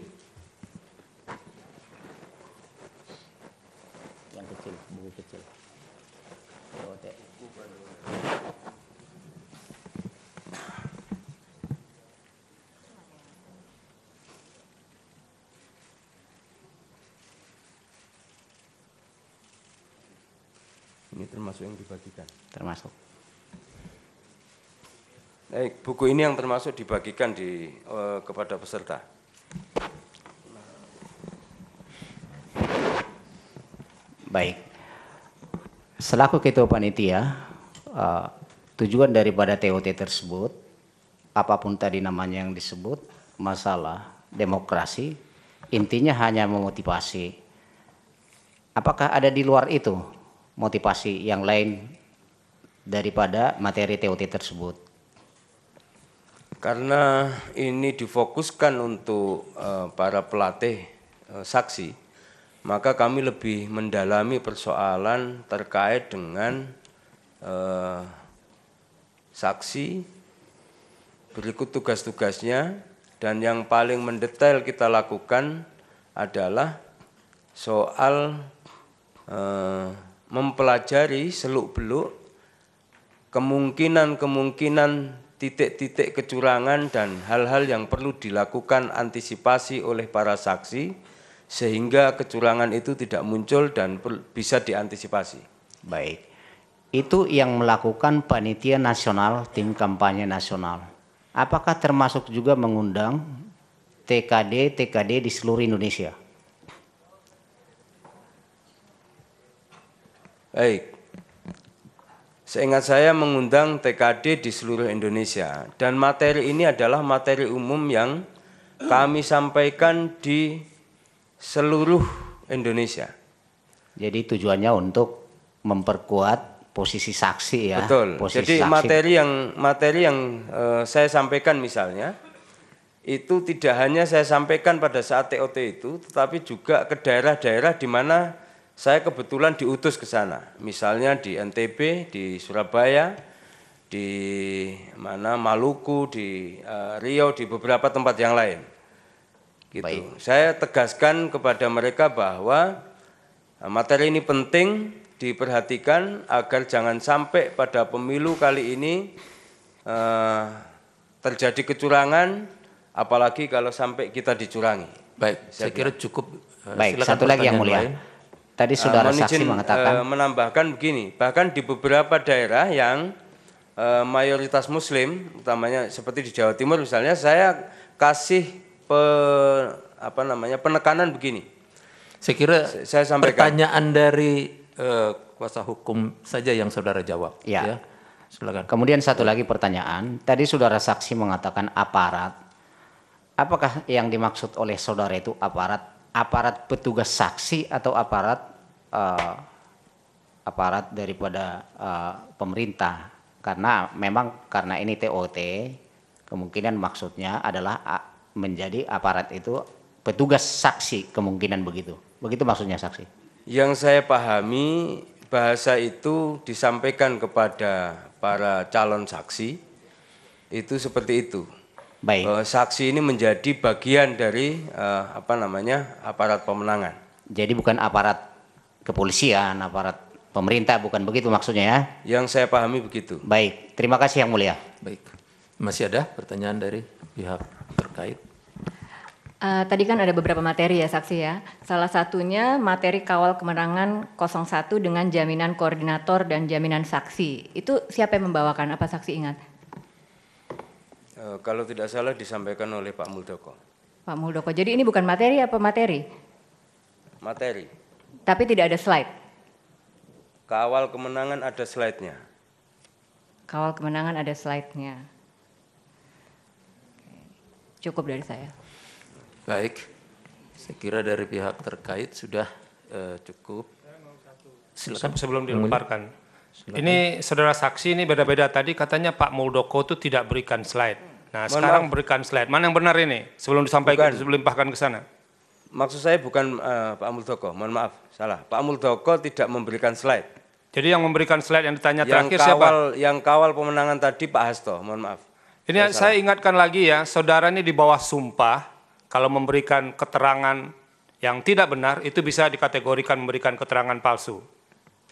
buku ini yang termasuk dibagikan di eh, kepada peserta. Baik. Selaku ketua panitia, uh, tujuan daripada TOT tersebut, apapun tadi namanya yang disebut, masalah demokrasi, intinya hanya memotivasi. Apakah ada di luar itu motivasi yang lain daripada materi TOT tersebut? Karena ini difokuskan untuk uh, para pelatih uh, saksi, maka kami lebih mendalami persoalan terkait dengan uh, saksi, berikut tugas-tugasnya, dan yang paling mendetail kita lakukan adalah soal uh, mempelajari seluk-beluk kemungkinan-kemungkinan titik-titik kecurangan dan hal-hal yang perlu dilakukan antisipasi oleh para saksi sehingga kecurangan itu tidak muncul dan bisa diantisipasi. Baik. Itu yang melakukan panitia nasional, tim kampanye nasional. Apakah termasuk juga mengundang TKD TKD di seluruh Indonesia? Baik. Seingat saya mengundang TKD di seluruh Indonesia dan materi ini adalah materi umum yang kami sampaikan di seluruh Indonesia. Jadi tujuannya untuk memperkuat posisi saksi ya. Betul. Posisi Jadi saksi. materi yang materi yang e, saya sampaikan misalnya itu tidak hanya saya sampaikan pada saat TOT itu, tetapi juga ke daerah-daerah di mana saya kebetulan diutus ke sana, misalnya di NTB, di Surabaya, di mana Maluku, di uh, Riau, di beberapa tempat yang lain. Gitu. Baik. Saya tegaskan kepada mereka bahwa eh, materi ini penting diperhatikan agar jangan sampai pada pemilu kali ini uh, terjadi kecurangan, apalagi kalau sampai kita dicurangi. Baik, saya, saya kira cukup. Baik, satu lagi yang mulia. Lain. Tadi eh, saudara uh, saksi mengatakan uh, menambahkan begini, bahkan di beberapa daerah yang uh, mayoritas muslim, utamanya seperti di Jawa Timur misalnya, saya kasih pe, apa namanya penekanan begini. Saya kira saya, sampaikan. pertanyaan dari uh, kuasa hukum saja yang saudara jawab. Ya. ya. Silakan. Kemudian satu lagi pertanyaan. Tadi saudara saksi mengatakan aparat. Apakah yang dimaksud oleh saudara itu aparat aparat petugas saksi atau aparat uh, aparat daripada uh, pemerintah karena memang karena ini TOT kemungkinan maksudnya adalah menjadi aparat itu petugas saksi kemungkinan begitu begitu maksudnya saksi yang saya pahami bahasa itu disampaikan kepada para calon saksi itu seperti itu Baik. Uh, saksi ini menjadi bagian dari uh, apa namanya aparat pemenangan. Jadi bukan aparat kepolisian, aparat pemerintah, bukan begitu maksudnya ya? Yang saya pahami begitu. Baik, terima kasih yang mulia. Baik, masih ada pertanyaan dari pihak terkait? Uh, tadi kan ada beberapa materi ya saksi ya. Salah satunya materi kawal kemenangan 01 dengan jaminan koordinator dan jaminan saksi. Itu siapa yang membawakan? Apa saksi ingat? E, kalau tidak salah disampaikan oleh Pak Muldoko. Pak Muldoko. Jadi ini bukan materi apa materi? Materi. Tapi tidak ada slide. Kawal kemenangan ada slide-nya. Kawal kemenangan ada slide-nya. Cukup dari saya. Baik. Saya kira dari pihak terkait sudah uh, cukup. Silakan sebelum dilemparkan. Ini saudara saksi ini beda-beda tadi katanya Pak Muldoko itu tidak berikan slide. Nah, Mohon sekarang berikan slide. Mana yang benar ini? Sebelum disampaikan, bukan. sebelum limpahkan ke sana. Maksud saya bukan uh, Pak Muldoko. Mohon maaf, salah. Pak Muldoko tidak memberikan slide. Jadi yang memberikan slide yang ditanya yang terakhir kawal, siapa? Yang kawal pemenangan tadi Pak Hasto. Mohon maaf. Ini saya, saya ingatkan lagi ya, saudara ini di bawah sumpah kalau memberikan keterangan yang tidak benar itu bisa dikategorikan memberikan keterangan palsu.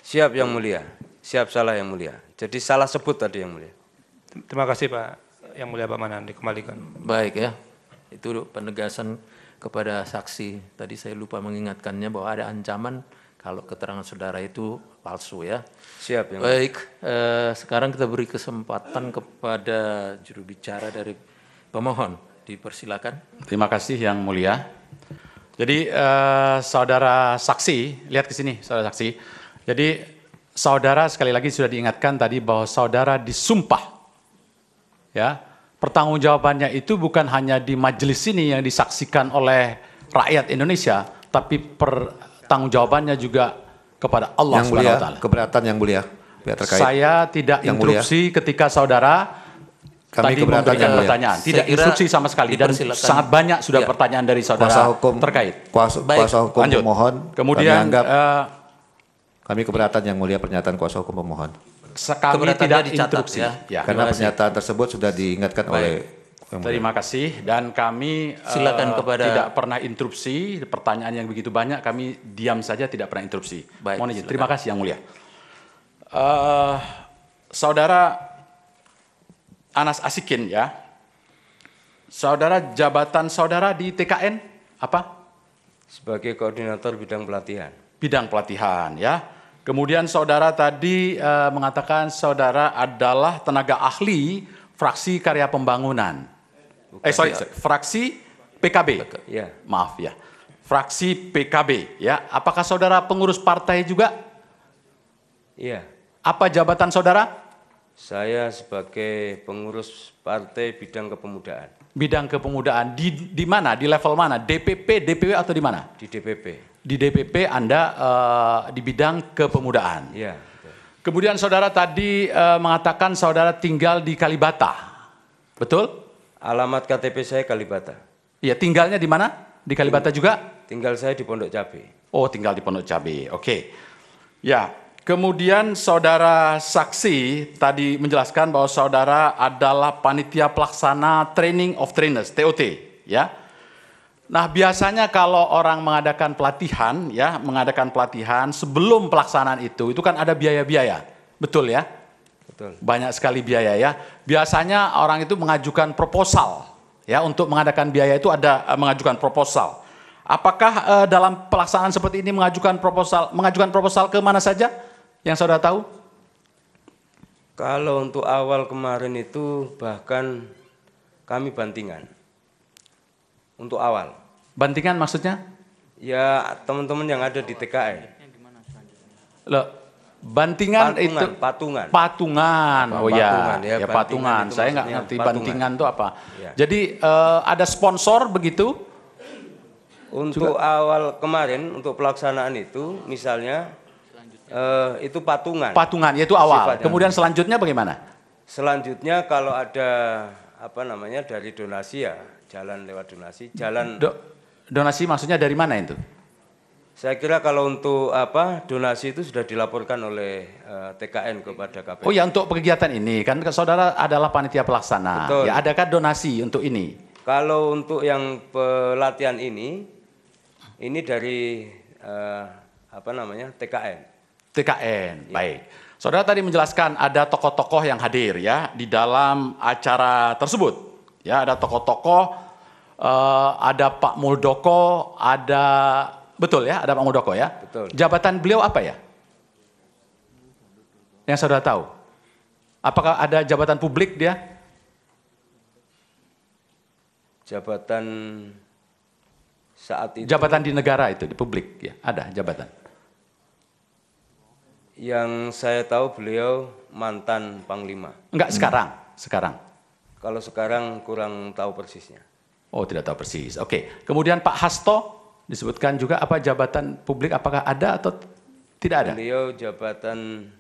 Siap yang mulia. Siap salah yang mulia. Jadi salah sebut tadi yang mulia. Terima kasih Pak yang mulia Pak Manan dikembalikan. Baik ya. Itu penegasan kepada saksi. Tadi saya lupa mengingatkannya bahwa ada ancaman kalau keterangan saudara itu palsu ya. Siap ya. Baik, eh, sekarang kita beri kesempatan kepada juru bicara dari pemohon. Dipersilakan. Terima kasih yang mulia. Jadi eh, saudara saksi, lihat ke sini saudara saksi. Jadi saudara sekali lagi sudah diingatkan tadi bahwa saudara disumpah. Ya, pertanggungjawabannya itu bukan hanya di majelis ini yang disaksikan oleh rakyat Indonesia, tapi pertanggungjawabannya juga kepada Allah yang mulia, wa Keberatan yang mulia. terkait. Saya tidak yang interupsi mulia. ketika saudara kami tadi memberikan yang pertanyaan. Tidak instruksi sama sekali dan sangat banyak sudah ya. pertanyaan dari saudara kuasa hukum, terkait. Kuasa, kuasa hukum Lanjut. mohon. Kemudian anggap, uh, kami keberatan yang mulia pernyataan kuasa hukum pemohon. Kami tidak dicatat, instruksi. Ya. Ya. Karena pernyataan tersebut sudah diingatkan Baik. oleh Terima kasih dan kami silakan uh, kepada tidak pernah interupsi pertanyaan yang begitu banyak kami diam saja tidak pernah interupsi. Baik, Mohon izin. Terima kasih yang mulia. Uh, saudara Anas Asikin ya. Saudara jabatan saudara di TKN apa? Sebagai koordinator bidang pelatihan. Bidang pelatihan ya. Kemudian saudara tadi e, mengatakan saudara adalah tenaga ahli fraksi Karya Pembangunan. Bukan. Eh sorry, sorry, fraksi PKB. Ya. Maaf ya. Fraksi PKB ya. Apakah saudara pengurus partai juga? Iya. Apa jabatan saudara? Saya sebagai pengurus partai bidang kepemudaan. Bidang kepemudaan di di mana? Di level mana? DPP, DPW atau di mana? Di DPP di DPP Anda uh, di bidang kepemudaan. Ya, Kemudian saudara tadi uh, mengatakan saudara tinggal di Kalibata, betul? Alamat KTP saya Kalibata. Iya, tinggalnya di mana? Di Kalibata juga? Tinggal saya di Pondok Cabe. Oh, tinggal di Pondok Cabe. Oke. Okay. Ya, Kemudian saudara saksi tadi menjelaskan bahwa saudara adalah panitia pelaksana training of trainers TOT ya. Nah, biasanya kalau orang mengadakan pelatihan ya, mengadakan pelatihan sebelum pelaksanaan itu, itu kan ada biaya-biaya. Betul ya? Betul. Banyak sekali biaya ya. Biasanya orang itu mengajukan proposal ya untuk mengadakan biaya itu ada eh, mengajukan proposal. Apakah eh, dalam pelaksanaan seperti ini mengajukan proposal mengajukan proposal ke mana saja yang saudara tahu? Kalau untuk awal kemarin itu bahkan kami bantingan untuk awal. Bantingan maksudnya? Ya teman-teman yang ada di TKI. Loh, bantingan patungan, itu patungan. Patungan. Apa, oh iya. patungan, ya, ya, ya patungan. Saya nggak ngerti patungan. bantingan itu apa. Ya. Jadi uh, ada sponsor begitu? Untuk Juga. awal kemarin untuk pelaksanaan itu misalnya uh, itu patungan. Patungan yaitu awal. Sifatnya. Kemudian selanjutnya bagaimana? Selanjutnya kalau ada apa namanya dari donasi ya jalan lewat donasi, jalan Do Donasi maksudnya dari mana itu? Saya kira kalau untuk apa donasi itu sudah dilaporkan oleh uh, eh, TKN kepada KPU. Oh ya untuk kegiatan ini kan saudara adalah panitia pelaksana. Betul. Ya adakah donasi untuk ini? Kalau untuk yang pelatihan ini, ini dari uh, apa namanya TKN. TKN, ya. baik. Saudara tadi menjelaskan ada tokoh-tokoh yang hadir ya di dalam acara tersebut. Ya ada tokoh-tokoh uh, ada Pak Muldoko, ada betul ya, ada Pak Muldoko ya. Betul. Jabatan beliau apa ya? Yang saudara tahu? Apakah ada jabatan publik dia? Jabatan saat itu. Jabatan di negara itu di publik ya, ada jabatan. Yang saya tahu beliau mantan panglima. Enggak sekarang, hmm. sekarang. Kalau sekarang kurang tahu persisnya. Oh tidak tahu persis. Oke, kemudian Pak Hasto disebutkan juga apa jabatan publik apakah ada atau tidak ada? Beliau jabatan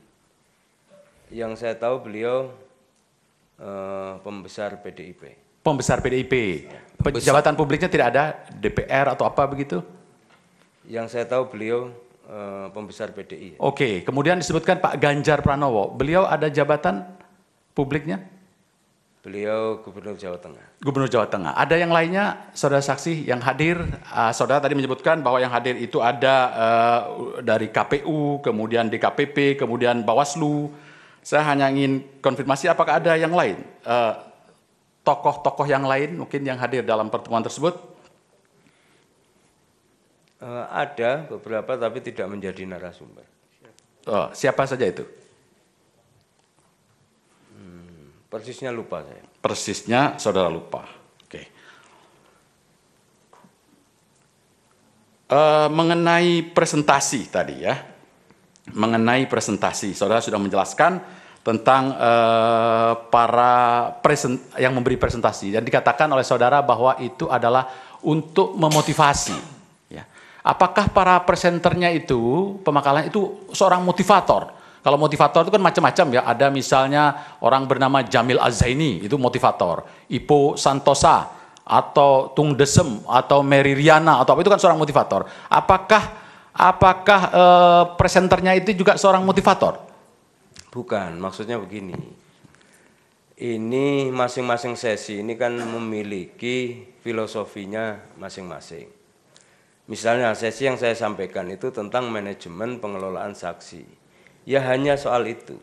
yang saya tahu beliau uh, pembesar PDIP. Pembesar PDIP. Pembesar. Jabatan publiknya tidak ada DPR atau apa begitu? Yang saya tahu beliau uh, pembesar PDI. Oke, kemudian disebutkan Pak Ganjar Pranowo. Beliau ada jabatan publiknya? Beliau Gubernur Jawa Tengah. Gubernur Jawa Tengah. Ada yang lainnya, saudara saksi yang hadir? Uh, saudara tadi menyebutkan bahwa yang hadir itu ada uh, dari KPU, kemudian DKPP, kemudian Bawaslu. Saya hanya ingin konfirmasi apakah ada yang lain, tokoh eh, tokoh-tokoh yang lain mungkin yang hadir dalam pertemuan tersebut? Uh, ada beberapa tapi tidak menjadi narasumber. Oh, siapa saja itu? Persisnya lupa saya. Persisnya saudara lupa. Oke. Okay. Uh, eh, mengenai presentasi tadi ya, mengenai presentasi, saudara sudah menjelaskan tentang uh, para present yang memberi presentasi dan dikatakan oleh saudara bahwa itu adalah untuk memotivasi. Ya. Apakah para presenternya itu pemakalan itu seorang motivator? Kalau motivator itu kan macam-macam ya. Ada misalnya orang bernama Jamil Azaini itu motivator. Ipo Santosa atau Tung Desem atau Mary Riana atau apa itu kan seorang motivator. Apakah apakah e, presenternya itu juga seorang motivator? Bukan, maksudnya begini. Ini masing-masing sesi ini kan memiliki filosofinya masing-masing. Misalnya sesi yang saya sampaikan itu tentang manajemen pengelolaan saksi Ya hanya soal itu.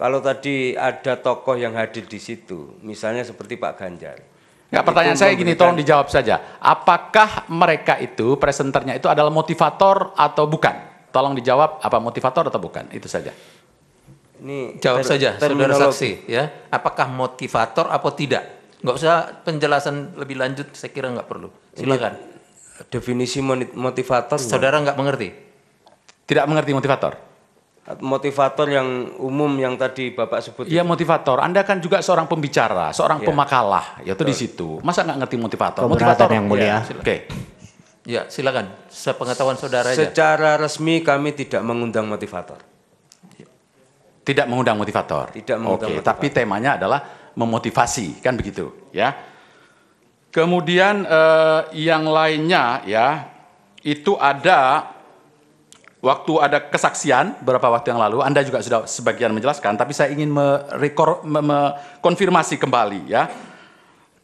Kalau tadi ada tokoh yang hadir di situ, misalnya seperti Pak Ganjar. Enggak, pertanyaan saya gini, tolong dijawab saja. Apakah mereka itu, presenternya itu adalah motivator atau bukan? Tolong dijawab, apa motivator atau bukan? Itu saja. Ini jawab saja, saudara saksi, ya. Apakah motivator atau tidak? Nggak usah penjelasan lebih lanjut, saya kira enggak perlu. Silakan. definisi motivator. Saudara enggak mengerti? Tidak mengerti motivator motivator yang umum yang tadi Bapak sebut. Iya motivator. Anda kan juga seorang pembicara, seorang iya. ya. pemakalah, yaitu di situ. Masa nggak ngerti motivator? Motivator yang mulia. Ya, Oke. Okay. Ya, silakan. Sepengetahuan saudara Secara resmi kami tidak mengundang motivator. Tidak mengundang motivator. Tidak mengundang. Oke, okay, tapi temanya adalah memotivasi, kan begitu, ya. Kemudian eh, yang lainnya ya, itu ada waktu ada kesaksian beberapa waktu yang lalu, Anda juga sudah sebagian menjelaskan, tapi saya ingin merekor, me, kembali ya.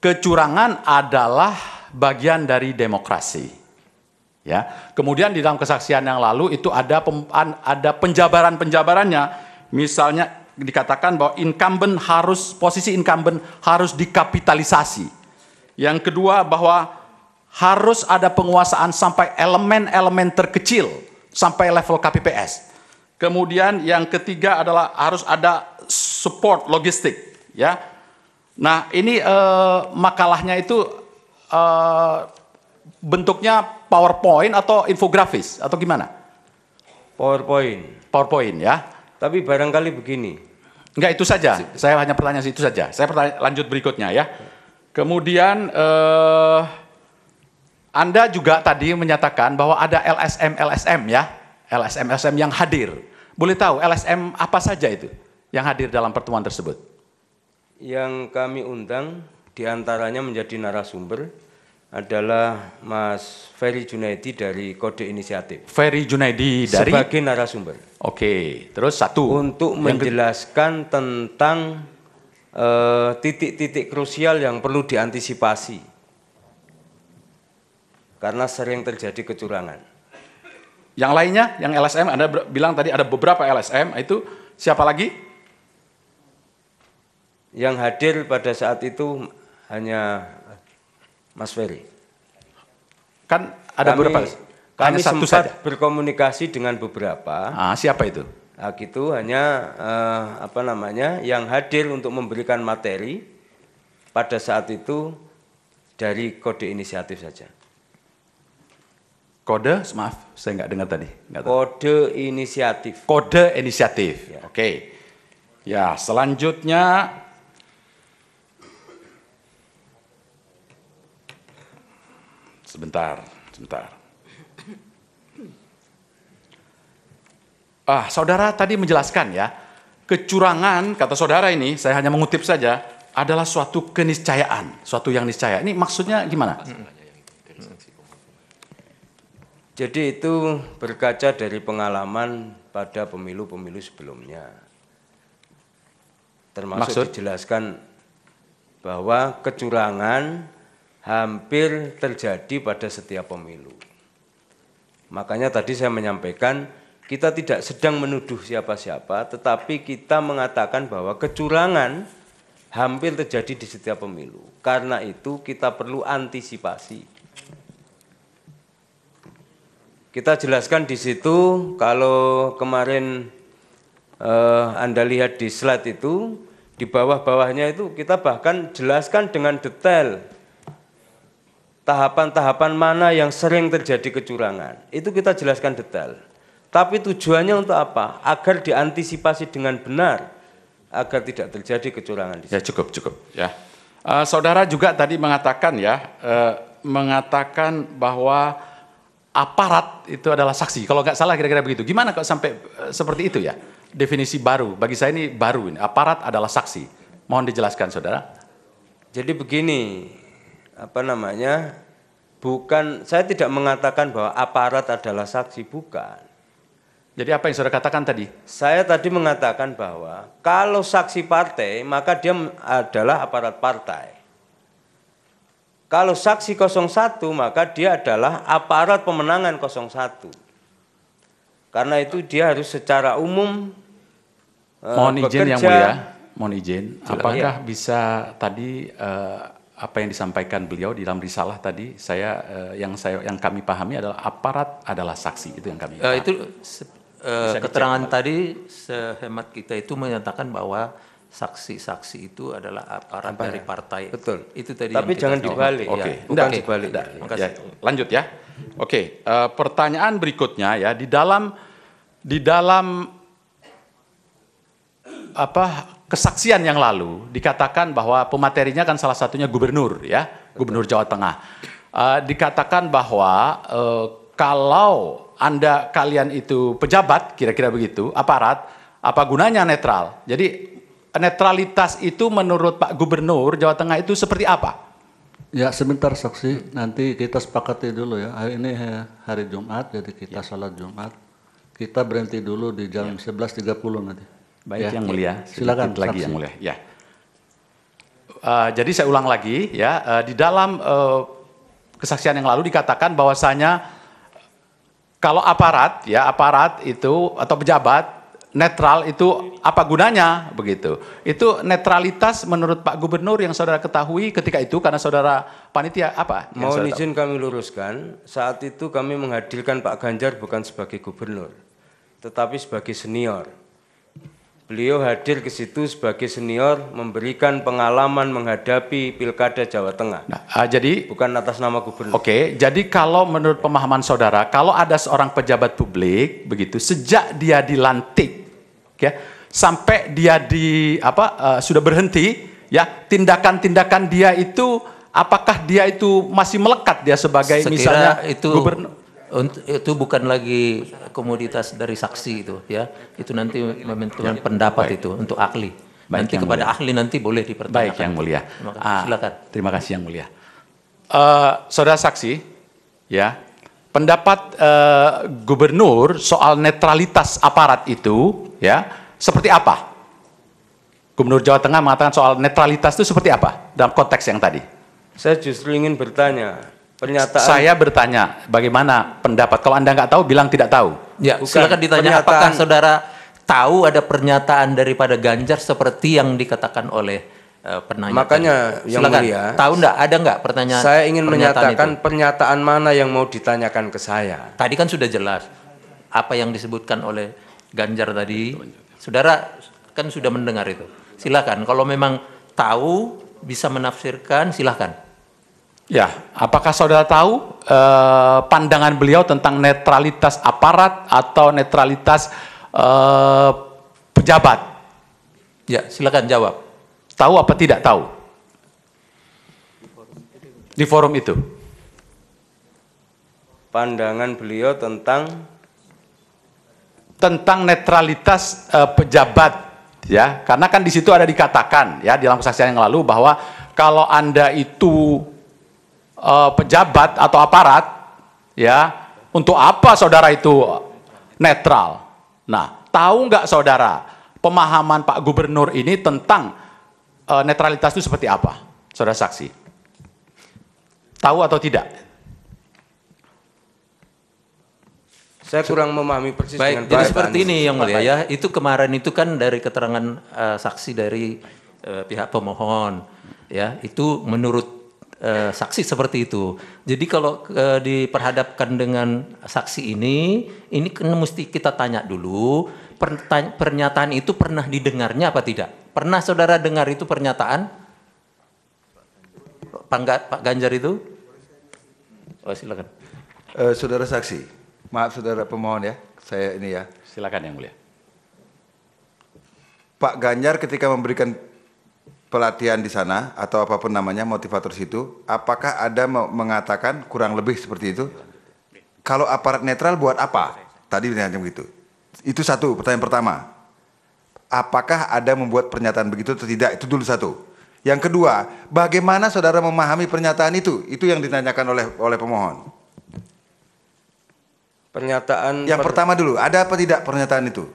Kecurangan adalah bagian dari demokrasi. Ya. Kemudian di dalam kesaksian yang lalu itu ada pem, ada penjabaran-penjabarannya. Misalnya dikatakan bahwa incumbent harus posisi incumbent harus dikapitalisasi. Yang kedua bahwa harus ada penguasaan sampai elemen-elemen terkecil sampai level KPPS. Kemudian yang ketiga adalah harus ada support logistik, ya. Nah ini eh, makalahnya itu eh, bentuknya PowerPoint atau infografis atau gimana? PowerPoint. PowerPoint ya. Tapi barangkali begini. Enggak itu saja. Saya hanya pertanyaan itu saja. Saya pertanyaan lanjut berikutnya ya. Kemudian eh, anda juga tadi menyatakan bahwa ada LSM-LSM ya, LSM-LSM yang hadir. Boleh tahu LSM apa saja itu yang hadir dalam pertemuan tersebut? Yang kami undang diantaranya menjadi narasumber adalah Mas Ferry Junaidi dari Kode Inisiatif. Ferry Junaidi dari sebagai narasumber. Oke, terus satu untuk menjelaskan tentang eh, titik-titik uh, titik -titik krusial yang perlu diantisipasi karena sering terjadi kecurangan. Yang lainnya, yang LSM, Anda bilang tadi ada beberapa LSM, itu siapa lagi? Yang hadir pada saat itu hanya Mas Ferry. Kan ada kami, beberapa. Kami satu sempat saja. berkomunikasi dengan beberapa. Ah, siapa itu? Nah, itu hanya eh, apa namanya yang hadir untuk memberikan materi pada saat itu dari kode inisiatif saja. Kode, maaf, saya nggak dengar tadi. Nggak tahu. Kode inisiatif. Kode inisiatif. Ya. Oke. Okay. Ya, selanjutnya sebentar, sebentar. Ah, saudara tadi menjelaskan ya, kecurangan kata saudara ini, saya hanya mengutip saja, adalah suatu keniscayaan, suatu yang niscaya. Ini maksudnya gimana? Hmm. Jadi itu berkaca dari pengalaman pada pemilu-pemilu sebelumnya. Termasuk Maksud? dijelaskan bahwa kecurangan hampir terjadi pada setiap pemilu. Makanya tadi saya menyampaikan kita tidak sedang menuduh siapa-siapa, tetapi kita mengatakan bahwa kecurangan hampir terjadi di setiap pemilu. Karena itu kita perlu antisipasi. Kita jelaskan di situ kalau kemarin eh, Anda lihat di slide itu di bawah-bawahnya itu kita bahkan jelaskan dengan detail tahapan-tahapan mana yang sering terjadi kecurangan. Itu kita jelaskan detail. Tapi tujuannya untuk apa? Agar diantisipasi dengan benar agar tidak terjadi kecurangan di Ya cukup cukup ya. Uh, saudara juga tadi mengatakan ya uh, mengatakan bahwa aparat itu adalah saksi. Kalau nggak salah kira-kira begitu. Gimana kok sampai eh, seperti itu ya? Definisi baru. Bagi saya ini baru ini. Aparat adalah saksi. Mohon dijelaskan saudara. Jadi begini, apa namanya? Bukan, saya tidak mengatakan bahwa aparat adalah saksi, bukan. Jadi apa yang saudara katakan tadi? Saya tadi mengatakan bahwa kalau saksi partai maka dia adalah aparat partai. Kalau saksi 01 maka dia adalah aparat pemenangan 01. Karena itu dia harus secara umum eh, Mohon bekerja. izin yang mulia, mohon izin. Apakah iya. bisa tadi uh, apa yang disampaikan beliau di dalam risalah tadi saya uh, yang saya yang kami pahami adalah aparat adalah saksi itu yang kami Uh, itu uh, keterangan dicek, tadi sehemat kita itu menyatakan bahwa saksi-saksi itu adalah aparat dari partai. Betul. Itu tadi. Tapi jangan dibalik. Oke. Okay. Ya. dibalik. Lanjut ya. Oke. Okay. Uh, eh, pertanyaan berikutnya ya di dalam di dalam apa kesaksian yang lalu dikatakan bahwa pematerinya kan salah satunya gubernur ya gubernur Jawa Tengah uh, dikatakan bahwa uh, kalau anda kalian itu pejabat kira-kira begitu aparat apa gunanya netral jadi netralitas itu menurut Pak Gubernur Jawa Tengah itu seperti apa? Ya sebentar saksi, nanti kita sepakati dulu ya. Hari ini hari Jumat, jadi kita ya. salat Jumat. Kita berhenti dulu di jam ya. 11.30 nanti. Baik ya. yang mulia, silakan lagi saksi. yang mulia. Ya. Uh, jadi saya ulang lagi ya, uh, di dalam uh, kesaksian yang lalu dikatakan bahwasanya kalau aparat ya aparat itu atau pejabat netral itu apa gunanya begitu. Itu netralitas menurut Pak Gubernur yang saudara ketahui ketika itu karena saudara panitia apa? Mau izin kami luruskan, saat itu kami menghadirkan Pak Ganjar bukan sebagai gubernur, tetapi sebagai senior. Beliau hadir ke situ sebagai senior memberikan pengalaman menghadapi Pilkada Jawa Tengah. Nah, uh, jadi bukan atas nama gubernur. Oke, okay, jadi kalau menurut pemahaman saudara, kalau ada seorang pejabat publik begitu sejak dia dilantik ya sampai dia di apa uh, sudah berhenti ya tindakan-tindakan dia itu apakah dia itu masih melekat dia sebagai Sekira misalnya itu itu bukan lagi komoditas dari saksi itu ya itu nanti pembentukan ya, pendapat baik. itu untuk ahli baik, nanti kepada mulia. ahli nanti boleh dipertanyakan baik yang mulia terima kasih, ah, silakan terima kasih yang mulia uh, saudara saksi ya pendapat uh, gubernur soal netralitas aparat itu ya seperti apa? Gubernur Jawa Tengah mengatakan soal netralitas itu seperti apa dalam konteks yang tadi? Saya justru ingin bertanya pernyataan. Saya bertanya bagaimana pendapat kalau anda nggak tahu bilang tidak tahu. Ya Bukan, silakan ditanya pernyataan... apakah saudara tahu ada pernyataan daripada Ganjar seperti yang dikatakan oleh Eh, Makanya tadi. yang Silakan, mulia, tahu enggak ada enggak pertanyaan? Saya ingin pernyataan menyatakan itu? pernyataan mana yang mau ditanyakan ke saya. Tadi kan sudah jelas apa yang disebutkan oleh Ganjar tadi. Saudara kan sudah mendengar itu. Silakan kalau memang tahu bisa menafsirkan silakan. Ya, apakah saudara tahu eh, pandangan beliau tentang netralitas aparat atau netralitas eh, pejabat? Ya, silakan jawab. Tahu apa tidak tahu? Di forum itu. Pandangan beliau tentang tentang netralitas uh, pejabat ya. Karena kan di situ ada dikatakan ya di dalam kesaksian yang lalu bahwa kalau Anda itu uh, pejabat atau aparat ya, untuk apa saudara itu netral? Nah, tahu nggak saudara pemahaman Pak Gubernur ini tentang Eh, netralitas itu seperti apa, saudara saksi? Tahu atau tidak? Saya kurang memahami persis Baik, dengan jadi seperti ini yang mulia ya. Itu kemarin itu kan dari keterangan uh, saksi dari uh, pihak pemohon ya, itu menurut uh, saksi seperti itu. Jadi kalau uh, diperhadapkan dengan saksi ini, ini kan mesti kita tanya dulu pernyataan itu pernah didengarnya apa tidak? Pernah saudara dengar itu pernyataan? Pak Ganjar itu? Oh, silakan. Uh, saudara saksi, maaf saudara pemohon ya, saya ini ya. Silakan yang mulia. Pak Ganjar ketika memberikan pelatihan di sana atau apapun namanya motivator situ, apakah ada mengatakan kurang lebih seperti itu? Kalau aparat netral buat apa? Tadi ditanya begitu. Itu satu pertanyaan pertama apakah ada membuat pernyataan begitu atau tidak? Itu dulu satu. Yang kedua, bagaimana saudara memahami pernyataan itu? Itu yang ditanyakan oleh oleh pemohon. Pernyataan yang per pertama dulu, ada apa tidak pernyataan itu?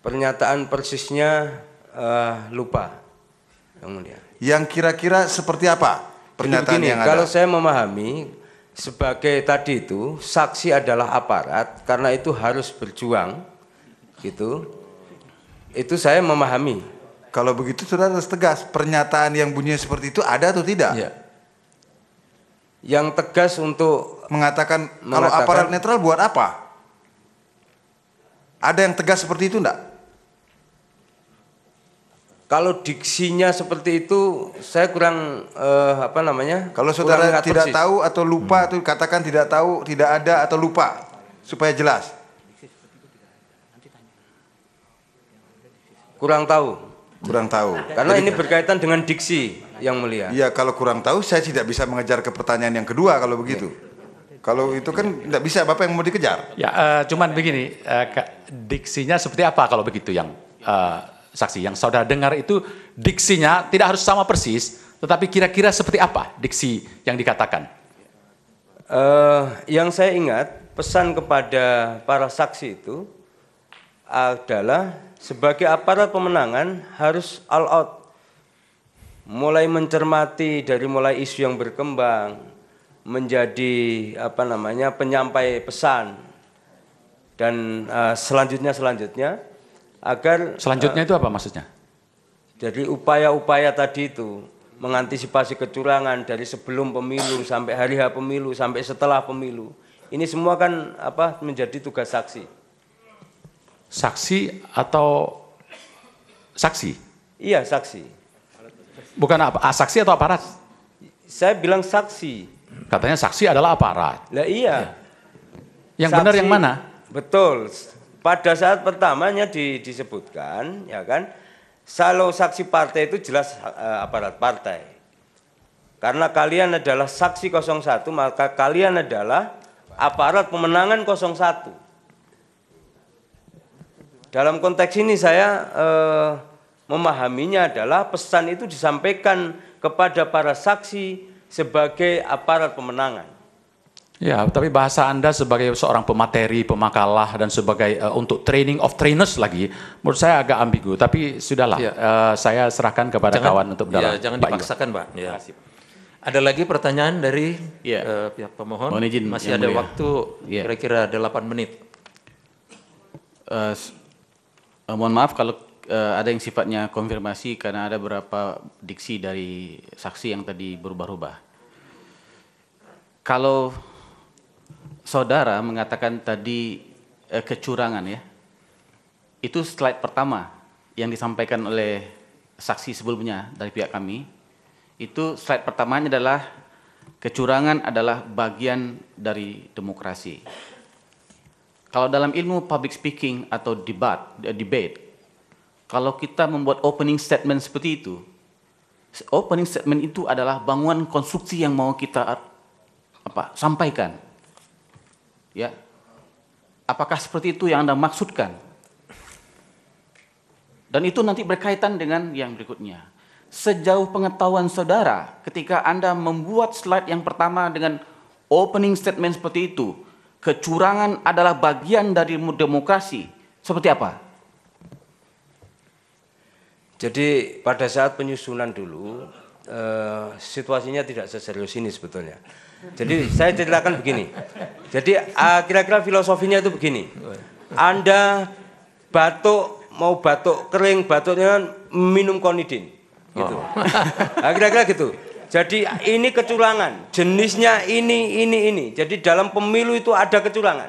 Pernyataan persisnya uh, lupa, yang mulia. Yang kira-kira seperti apa pernyataan ini? begini, yang ada? Kalau saya memahami sebagai tadi itu saksi adalah aparat, karena itu harus berjuang, gitu itu saya memahami. Kalau begitu saudara harus tegas, pernyataan yang bunyinya seperti itu ada atau tidak? Ya. Yang tegas untuk mengatakan, mengatakan kalau aparat netral buat apa? Ada yang tegas seperti itu enggak? Kalau diksinya seperti itu, saya kurang eh, apa namanya? Kalau saudara tidak persis. tahu atau lupa hmm. atau katakan tidak tahu, tidak ada atau lupa supaya jelas. Kurang tahu. Kurang tahu. Karena Jadi, ini berkaitan dengan diksi yang mulia. Iya, kalau kurang tahu saya tidak bisa mengejar ke pertanyaan yang kedua kalau begitu. Ya. Kalau itu kan tidak bisa Bapak yang mau dikejar. Ya, uh, cuman begini, uh, diksinya seperti apa kalau begitu yang uh, saksi yang saudara dengar itu diksinya tidak harus sama persis, tetapi kira-kira seperti apa diksi yang dikatakan? Uh, yang saya ingat pesan kepada para saksi itu adalah sebagai aparat pemenangan harus all out. Mulai mencermati dari mulai isu yang berkembang menjadi apa namanya penyampai pesan dan uh, selanjutnya selanjutnya agar selanjutnya uh, itu apa maksudnya? Jadi upaya-upaya tadi itu mengantisipasi kecurangan dari sebelum pemilu sampai hari H pemilu sampai setelah pemilu. Ini semua kan apa menjadi tugas saksi saksi atau saksi? Iya, saksi. Bukan apa? Ah, saksi atau aparat? Saya bilang saksi. Katanya saksi adalah aparat. Lah iya. Yang saksi, benar yang mana? Betul. Pada saat pertamanya di, disebutkan, ya kan, kalau saksi partai itu jelas uh, aparat partai. Karena kalian adalah saksi 01, maka kalian adalah aparat pemenangan 01. Dalam konteks ini saya eh, memahaminya adalah pesan itu disampaikan kepada para saksi sebagai aparat pemenangan. Ya, tapi bahasa Anda sebagai seorang pemateri, pemakalah dan sebagai uh, untuk training of trainers lagi, menurut saya agak ambigu. Tapi sudahlah, ya. uh, saya serahkan kepada jangan, kawan untuk mendalam. Ya, jangan Pak dipaksakan, Pak. Ya. Ada lagi pertanyaan dari ya. uh, pihak pemohon? Mohon izin, Masih ada mulia. waktu ya. kira-kira ya. 8 menit. Uh, Uh, mohon maaf kalau uh, ada yang sifatnya konfirmasi karena ada beberapa diksi dari saksi yang tadi berubah-ubah. Kalau saudara mengatakan tadi uh, kecurangan ya, itu slide pertama yang disampaikan oleh saksi sebelumnya dari pihak kami. Itu slide pertamanya adalah kecurangan adalah bagian dari demokrasi kalau dalam ilmu public speaking atau debat, debate, kalau kita membuat opening statement seperti itu, opening statement itu adalah bangunan konstruksi yang mau kita apa sampaikan. Ya. Apakah seperti itu yang Anda maksudkan? Dan itu nanti berkaitan dengan yang berikutnya. Sejauh pengetahuan saudara, ketika Anda membuat slide yang pertama dengan opening statement seperti itu, kecurangan adalah bagian dari demokrasi. Seperti apa? Jadi pada saat penyusunan dulu eh, situasinya tidak seserius ini sebetulnya. Jadi saya ceritakan begini. Jadi eh, kira-kira eh, filosofinya itu begini. Anda batuk mau batuk kering batuknya kan minum konidin gitu. Oh. Nah, kira-kira oh. kira -kira gitu. Jadi ini kecurangan, jenisnya ini, ini, ini. Jadi dalam pemilu itu ada kecurangan.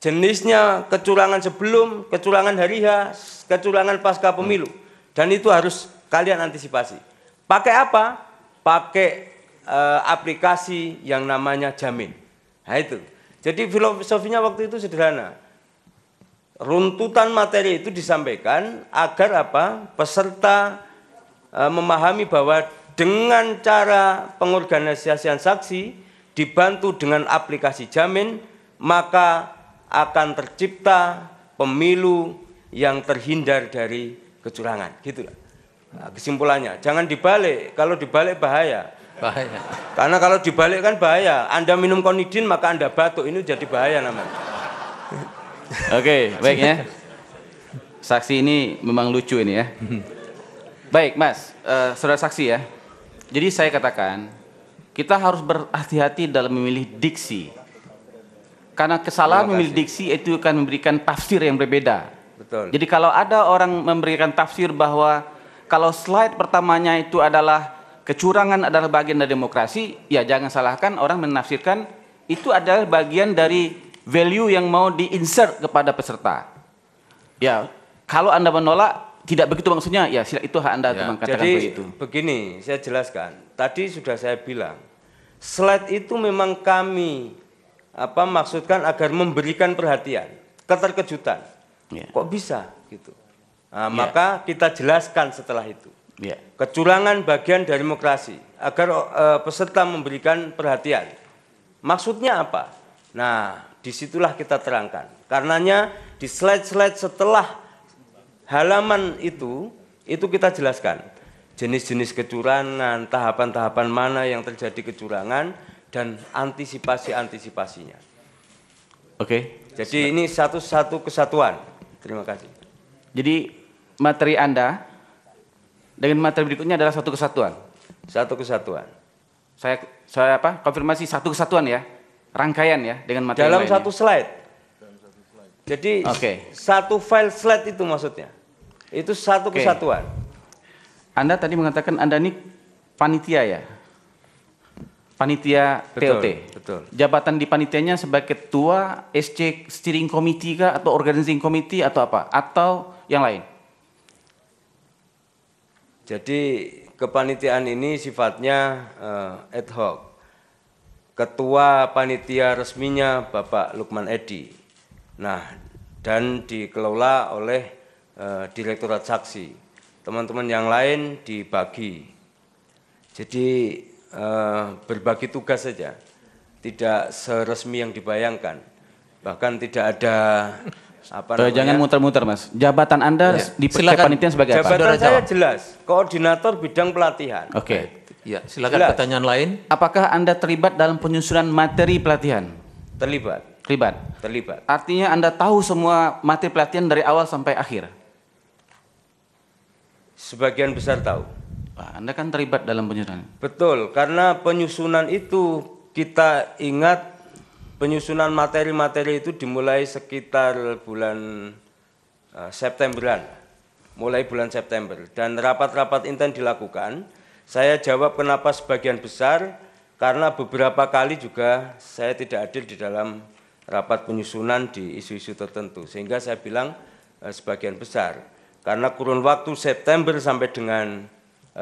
Jenisnya kecurangan sebelum, kecurangan hari H, kecurangan pasca pemilu. Dan itu harus kalian antisipasi. Pakai apa? Pakai e, aplikasi yang namanya Jamin. Nah itu. Jadi filosofinya waktu itu sederhana. Runtutan materi itu disampaikan agar apa? Peserta eh, memahami bahwa dengan cara pengorganisasian saksi dibantu dengan aplikasi jamin maka akan tercipta pemilu yang terhindar dari kecurangan gitulah nah, kesimpulannya jangan dibalik kalau dibalik bahaya bahaya karena kalau dibalik kan bahaya anda minum konidin maka anda batuk ini jadi bahaya namanya oke okay, baik ya saksi ini memang lucu ini ya hmm. baik mas uh, saudara saksi ya jadi saya katakan, kita harus berhati-hati dalam memilih diksi. Karena kesalahan memilih diksi itu akan memberikan tafsir yang berbeda. Betul. Jadi kalau ada orang memberikan tafsir bahwa kalau slide pertamanya itu adalah kecurangan adalah bagian dari demokrasi, ya jangan salahkan orang menafsirkan itu adalah bagian dari value yang mau diinsert kepada peserta. Ya, kalau Anda menolak tidak begitu maksudnya ya sila itu hak anda ya. teman katakan Jadi, begitu. Begini saya jelaskan. Tadi sudah saya bilang slide itu memang kami apa maksudkan agar memberikan perhatian keterkejutan. Ya. Kok bisa gitu? Nah, ya. Maka kita jelaskan setelah itu. Ya. Kecurangan bagian dari demokrasi agar uh, peserta memberikan perhatian. Maksudnya apa? Nah, disitulah kita terangkan. Karenanya di slide-slide setelah halaman itu itu kita jelaskan jenis-jenis kecurangan, tahapan-tahapan mana yang terjadi kecurangan dan antisipasi-antisipasinya. Oke. Jadi ini satu-satu kesatuan. Terima kasih. Jadi materi Anda dengan materi berikutnya adalah satu kesatuan. Satu kesatuan. Saya saya apa? Konfirmasi satu kesatuan ya. Rangkaian ya dengan materi Dalam satu slide. Jadi okay. satu file slide itu maksudnya. Itu satu okay. kesatuan. Anda tadi mengatakan Anda ini panitia ya? Panitia betul, TOT. Betul. Jabatan di panitianya sebagai ketua SC steering committee kah atau organizing committee atau apa? Atau yang lain? Jadi kepanitiaan ini sifatnya uh, ad hoc. Ketua panitia resminya Bapak Lukman Edi. Nah, dan dikelola oleh Eh, Direktorat Saksi. Teman-teman yang lain dibagi. Jadi eh, berbagi tugas saja. Tidak seresmi yang dibayangkan. Bahkan tidak ada [LAUGHS] apa eh, namanya? Jangan muter-muter mas. Jabatan anda ya. di panitia sebagai Jabatan apa? Jabatan saya jelas. Koordinator bidang pelatihan. Oke. Okay. Ya, silakan jelas. pertanyaan lain. Apakah anda terlibat dalam penyusunan materi pelatihan? Terlibat. Terlibat. Terlibat. Artinya anda tahu semua materi pelatihan dari awal sampai akhir. Sebagian besar tahu. Anda kan terlibat dalam penyusunan. Betul, karena penyusunan itu kita ingat penyusunan materi-materi itu dimulai sekitar bulan uh, Septemberan. Mulai bulan September dan rapat-rapat intens dilakukan. Saya jawab kenapa sebagian besar karena beberapa kali juga saya tidak hadir di dalam rapat penyusunan di isu-isu tertentu sehingga saya bilang uh, sebagian besar. Karena kurun waktu September sampai dengan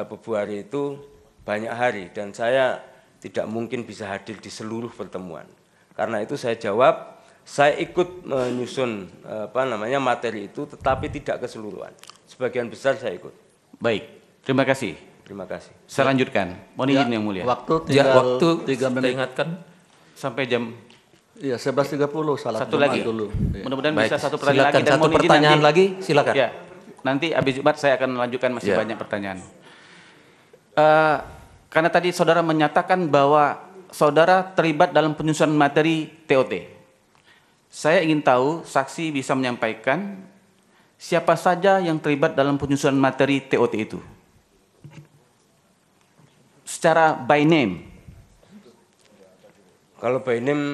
Februari eh, itu banyak hari dan saya tidak mungkin bisa hadir di seluruh pertemuan. Karena itu saya jawab, saya ikut menyusun eh, apa namanya materi itu tetapi tidak keseluruhan. Sebagian besar saya ikut. Baik, terima kasih. Terima kasih. Saya ya. lanjutkan. Mohon ya, yang mulia. Waktu ya, tinggal ya, waktu tiga menit. ingatkan sampai jam Iya, 11.30 salah satu lagi dulu. Iya. Mudah-mudahan bisa satu pertanyaan lagi dan satu pertanyaan lagi silakan. Ya nanti habis Jumat saya akan melanjutkan masih yeah. banyak pertanyaan. Uh, karena tadi saudara menyatakan bahwa saudara terlibat dalam penyusunan materi TOT. Saya ingin tahu saksi bisa menyampaikan siapa saja yang terlibat dalam penyusunan materi TOT itu. Secara by name. Kalau by name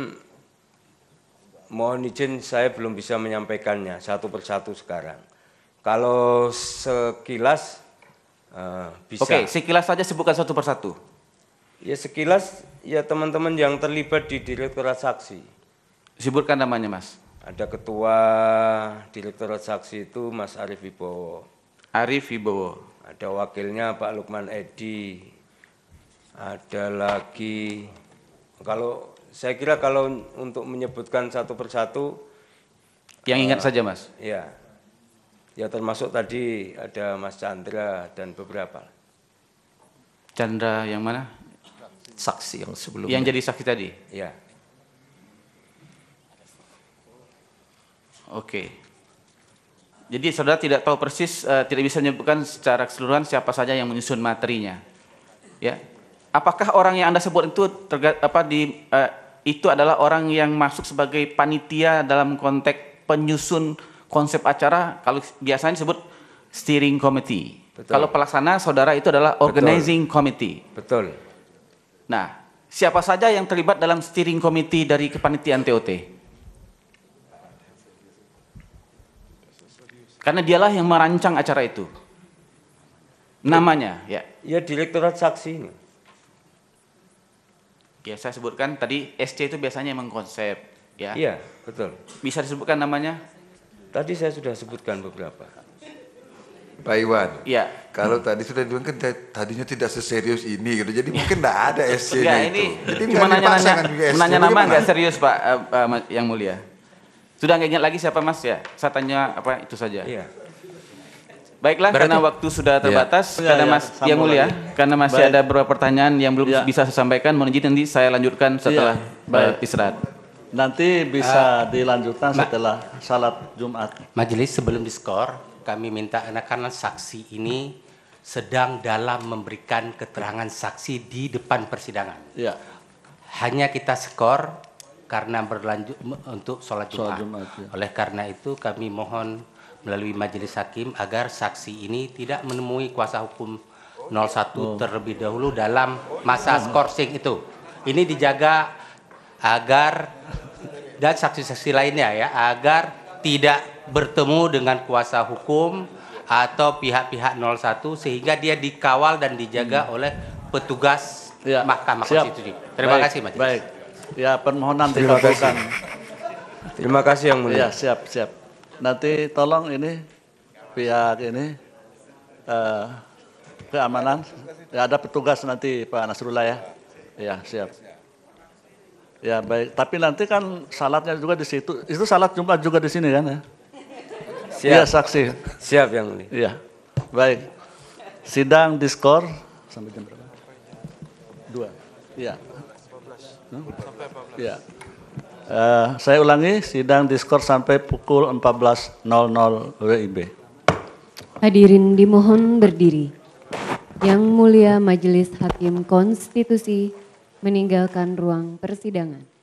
mohon izin saya belum bisa menyampaikannya satu persatu sekarang. Kalau sekilas uh, bisa. Oke, sekilas saja sebutkan satu persatu. Ya sekilas ya teman-teman yang terlibat di Direktorat Saksi. Sebutkan namanya Mas. Ada Ketua Direktorat Saksi itu Mas Arif Wibowo. Arif Wibowo. Ada wakilnya Pak Lukman Edi. Ada lagi kalau saya kira kalau untuk menyebutkan satu persatu yang ingat uh, saja Mas. Ya Ya termasuk tadi ada Mas Chandra dan beberapa. Chandra yang mana? Saksi yang sebelumnya. Yang jadi saksi tadi? Ya. Oke. Jadi saudara tidak tahu persis, uh, tidak bisa menyebutkan secara keseluruhan siapa saja yang menyusun materinya. Ya. Apakah orang yang Anda sebut itu terga, apa di uh, itu adalah orang yang masuk sebagai panitia dalam konteks penyusun konsep acara kalau biasanya disebut steering committee. Betul. Kalau pelaksana saudara itu adalah organizing Betul. committee. Betul. Nah, siapa saja yang terlibat dalam steering committee dari kepanitiaan TOT? Karena dialah yang merancang acara itu. Namanya, ya. Ya direktorat saksi. Ya saya sebutkan tadi SC itu biasanya mengkonsep, ya. Iya, betul. Bisa disebutkan namanya? Tadi saya sudah sebutkan beberapa. Pak Iwan. Iya. Kalau hmm. tadi sudah dibilang kan tadinya tidak seserius ini gitu. Jadi mungkin tidak ada SC-nya [LAUGHS] itu. ini Jadi cuma nanya-nanya nanya nama nggak serius Pak uh, uh, yang mulia. Sudah nggak ingat lagi siapa Mas ya? Saya tanya apa itu saja. Iya. Baiklah Berarti, karena waktu sudah iya. terbatas ya. karena iya. Mas ya, yang mulia lagi. karena masih Baik. ada beberapa pertanyaan yang belum ya. bisa saya sampaikan mohon izin nanti saya lanjutkan setelah ya. Baik. istirahat. Nanti bisa uh, dilanjutkan setelah salat Jumat. Majelis sebelum diskor, kami minta anak-anak saksi ini sedang dalam memberikan keterangan saksi di depan persidangan. Ya. Hanya kita skor karena berlanjut untuk sholat Jumat. Sholat Jumat ya. Oleh karena itu kami mohon melalui majelis hakim agar saksi ini tidak menemui kuasa hukum 01 oh. terlebih dahulu dalam masa skorsing itu. Ini dijaga agar dan saksi-saksi lainnya ya agar tidak bertemu dengan kuasa hukum atau pihak-pihak 01 sehingga dia dikawal dan dijaga hmm. oleh petugas ya. Mahkamah Siap. Konstitusi. Terima baik, kasih Mas. Baik. Ya permohonan Terima dikabulkan. Kasih. Terima kasih yang mulia. Ya, siap, siap. Nanti tolong ini pihak ini uh, keamanan ya ada petugas nanti Pak Nasrullah ya. Ya, siap. Ya baik, tapi nanti kan salatnya juga di situ. Itu salat jumpa juga di sini kan ya? Siap. Iya saksi. Siap yang ini. Iya. Baik. Sidang diskor sampai jam berapa? Dua. Iya. Sampai hmm? 14. Iya. Uh, saya ulangi, sidang diskor sampai pukul 14.00 WIB. Hadirin dimohon berdiri. Yang Mulia Majelis Hakim Konstitusi meninggalkan ruang persidangan.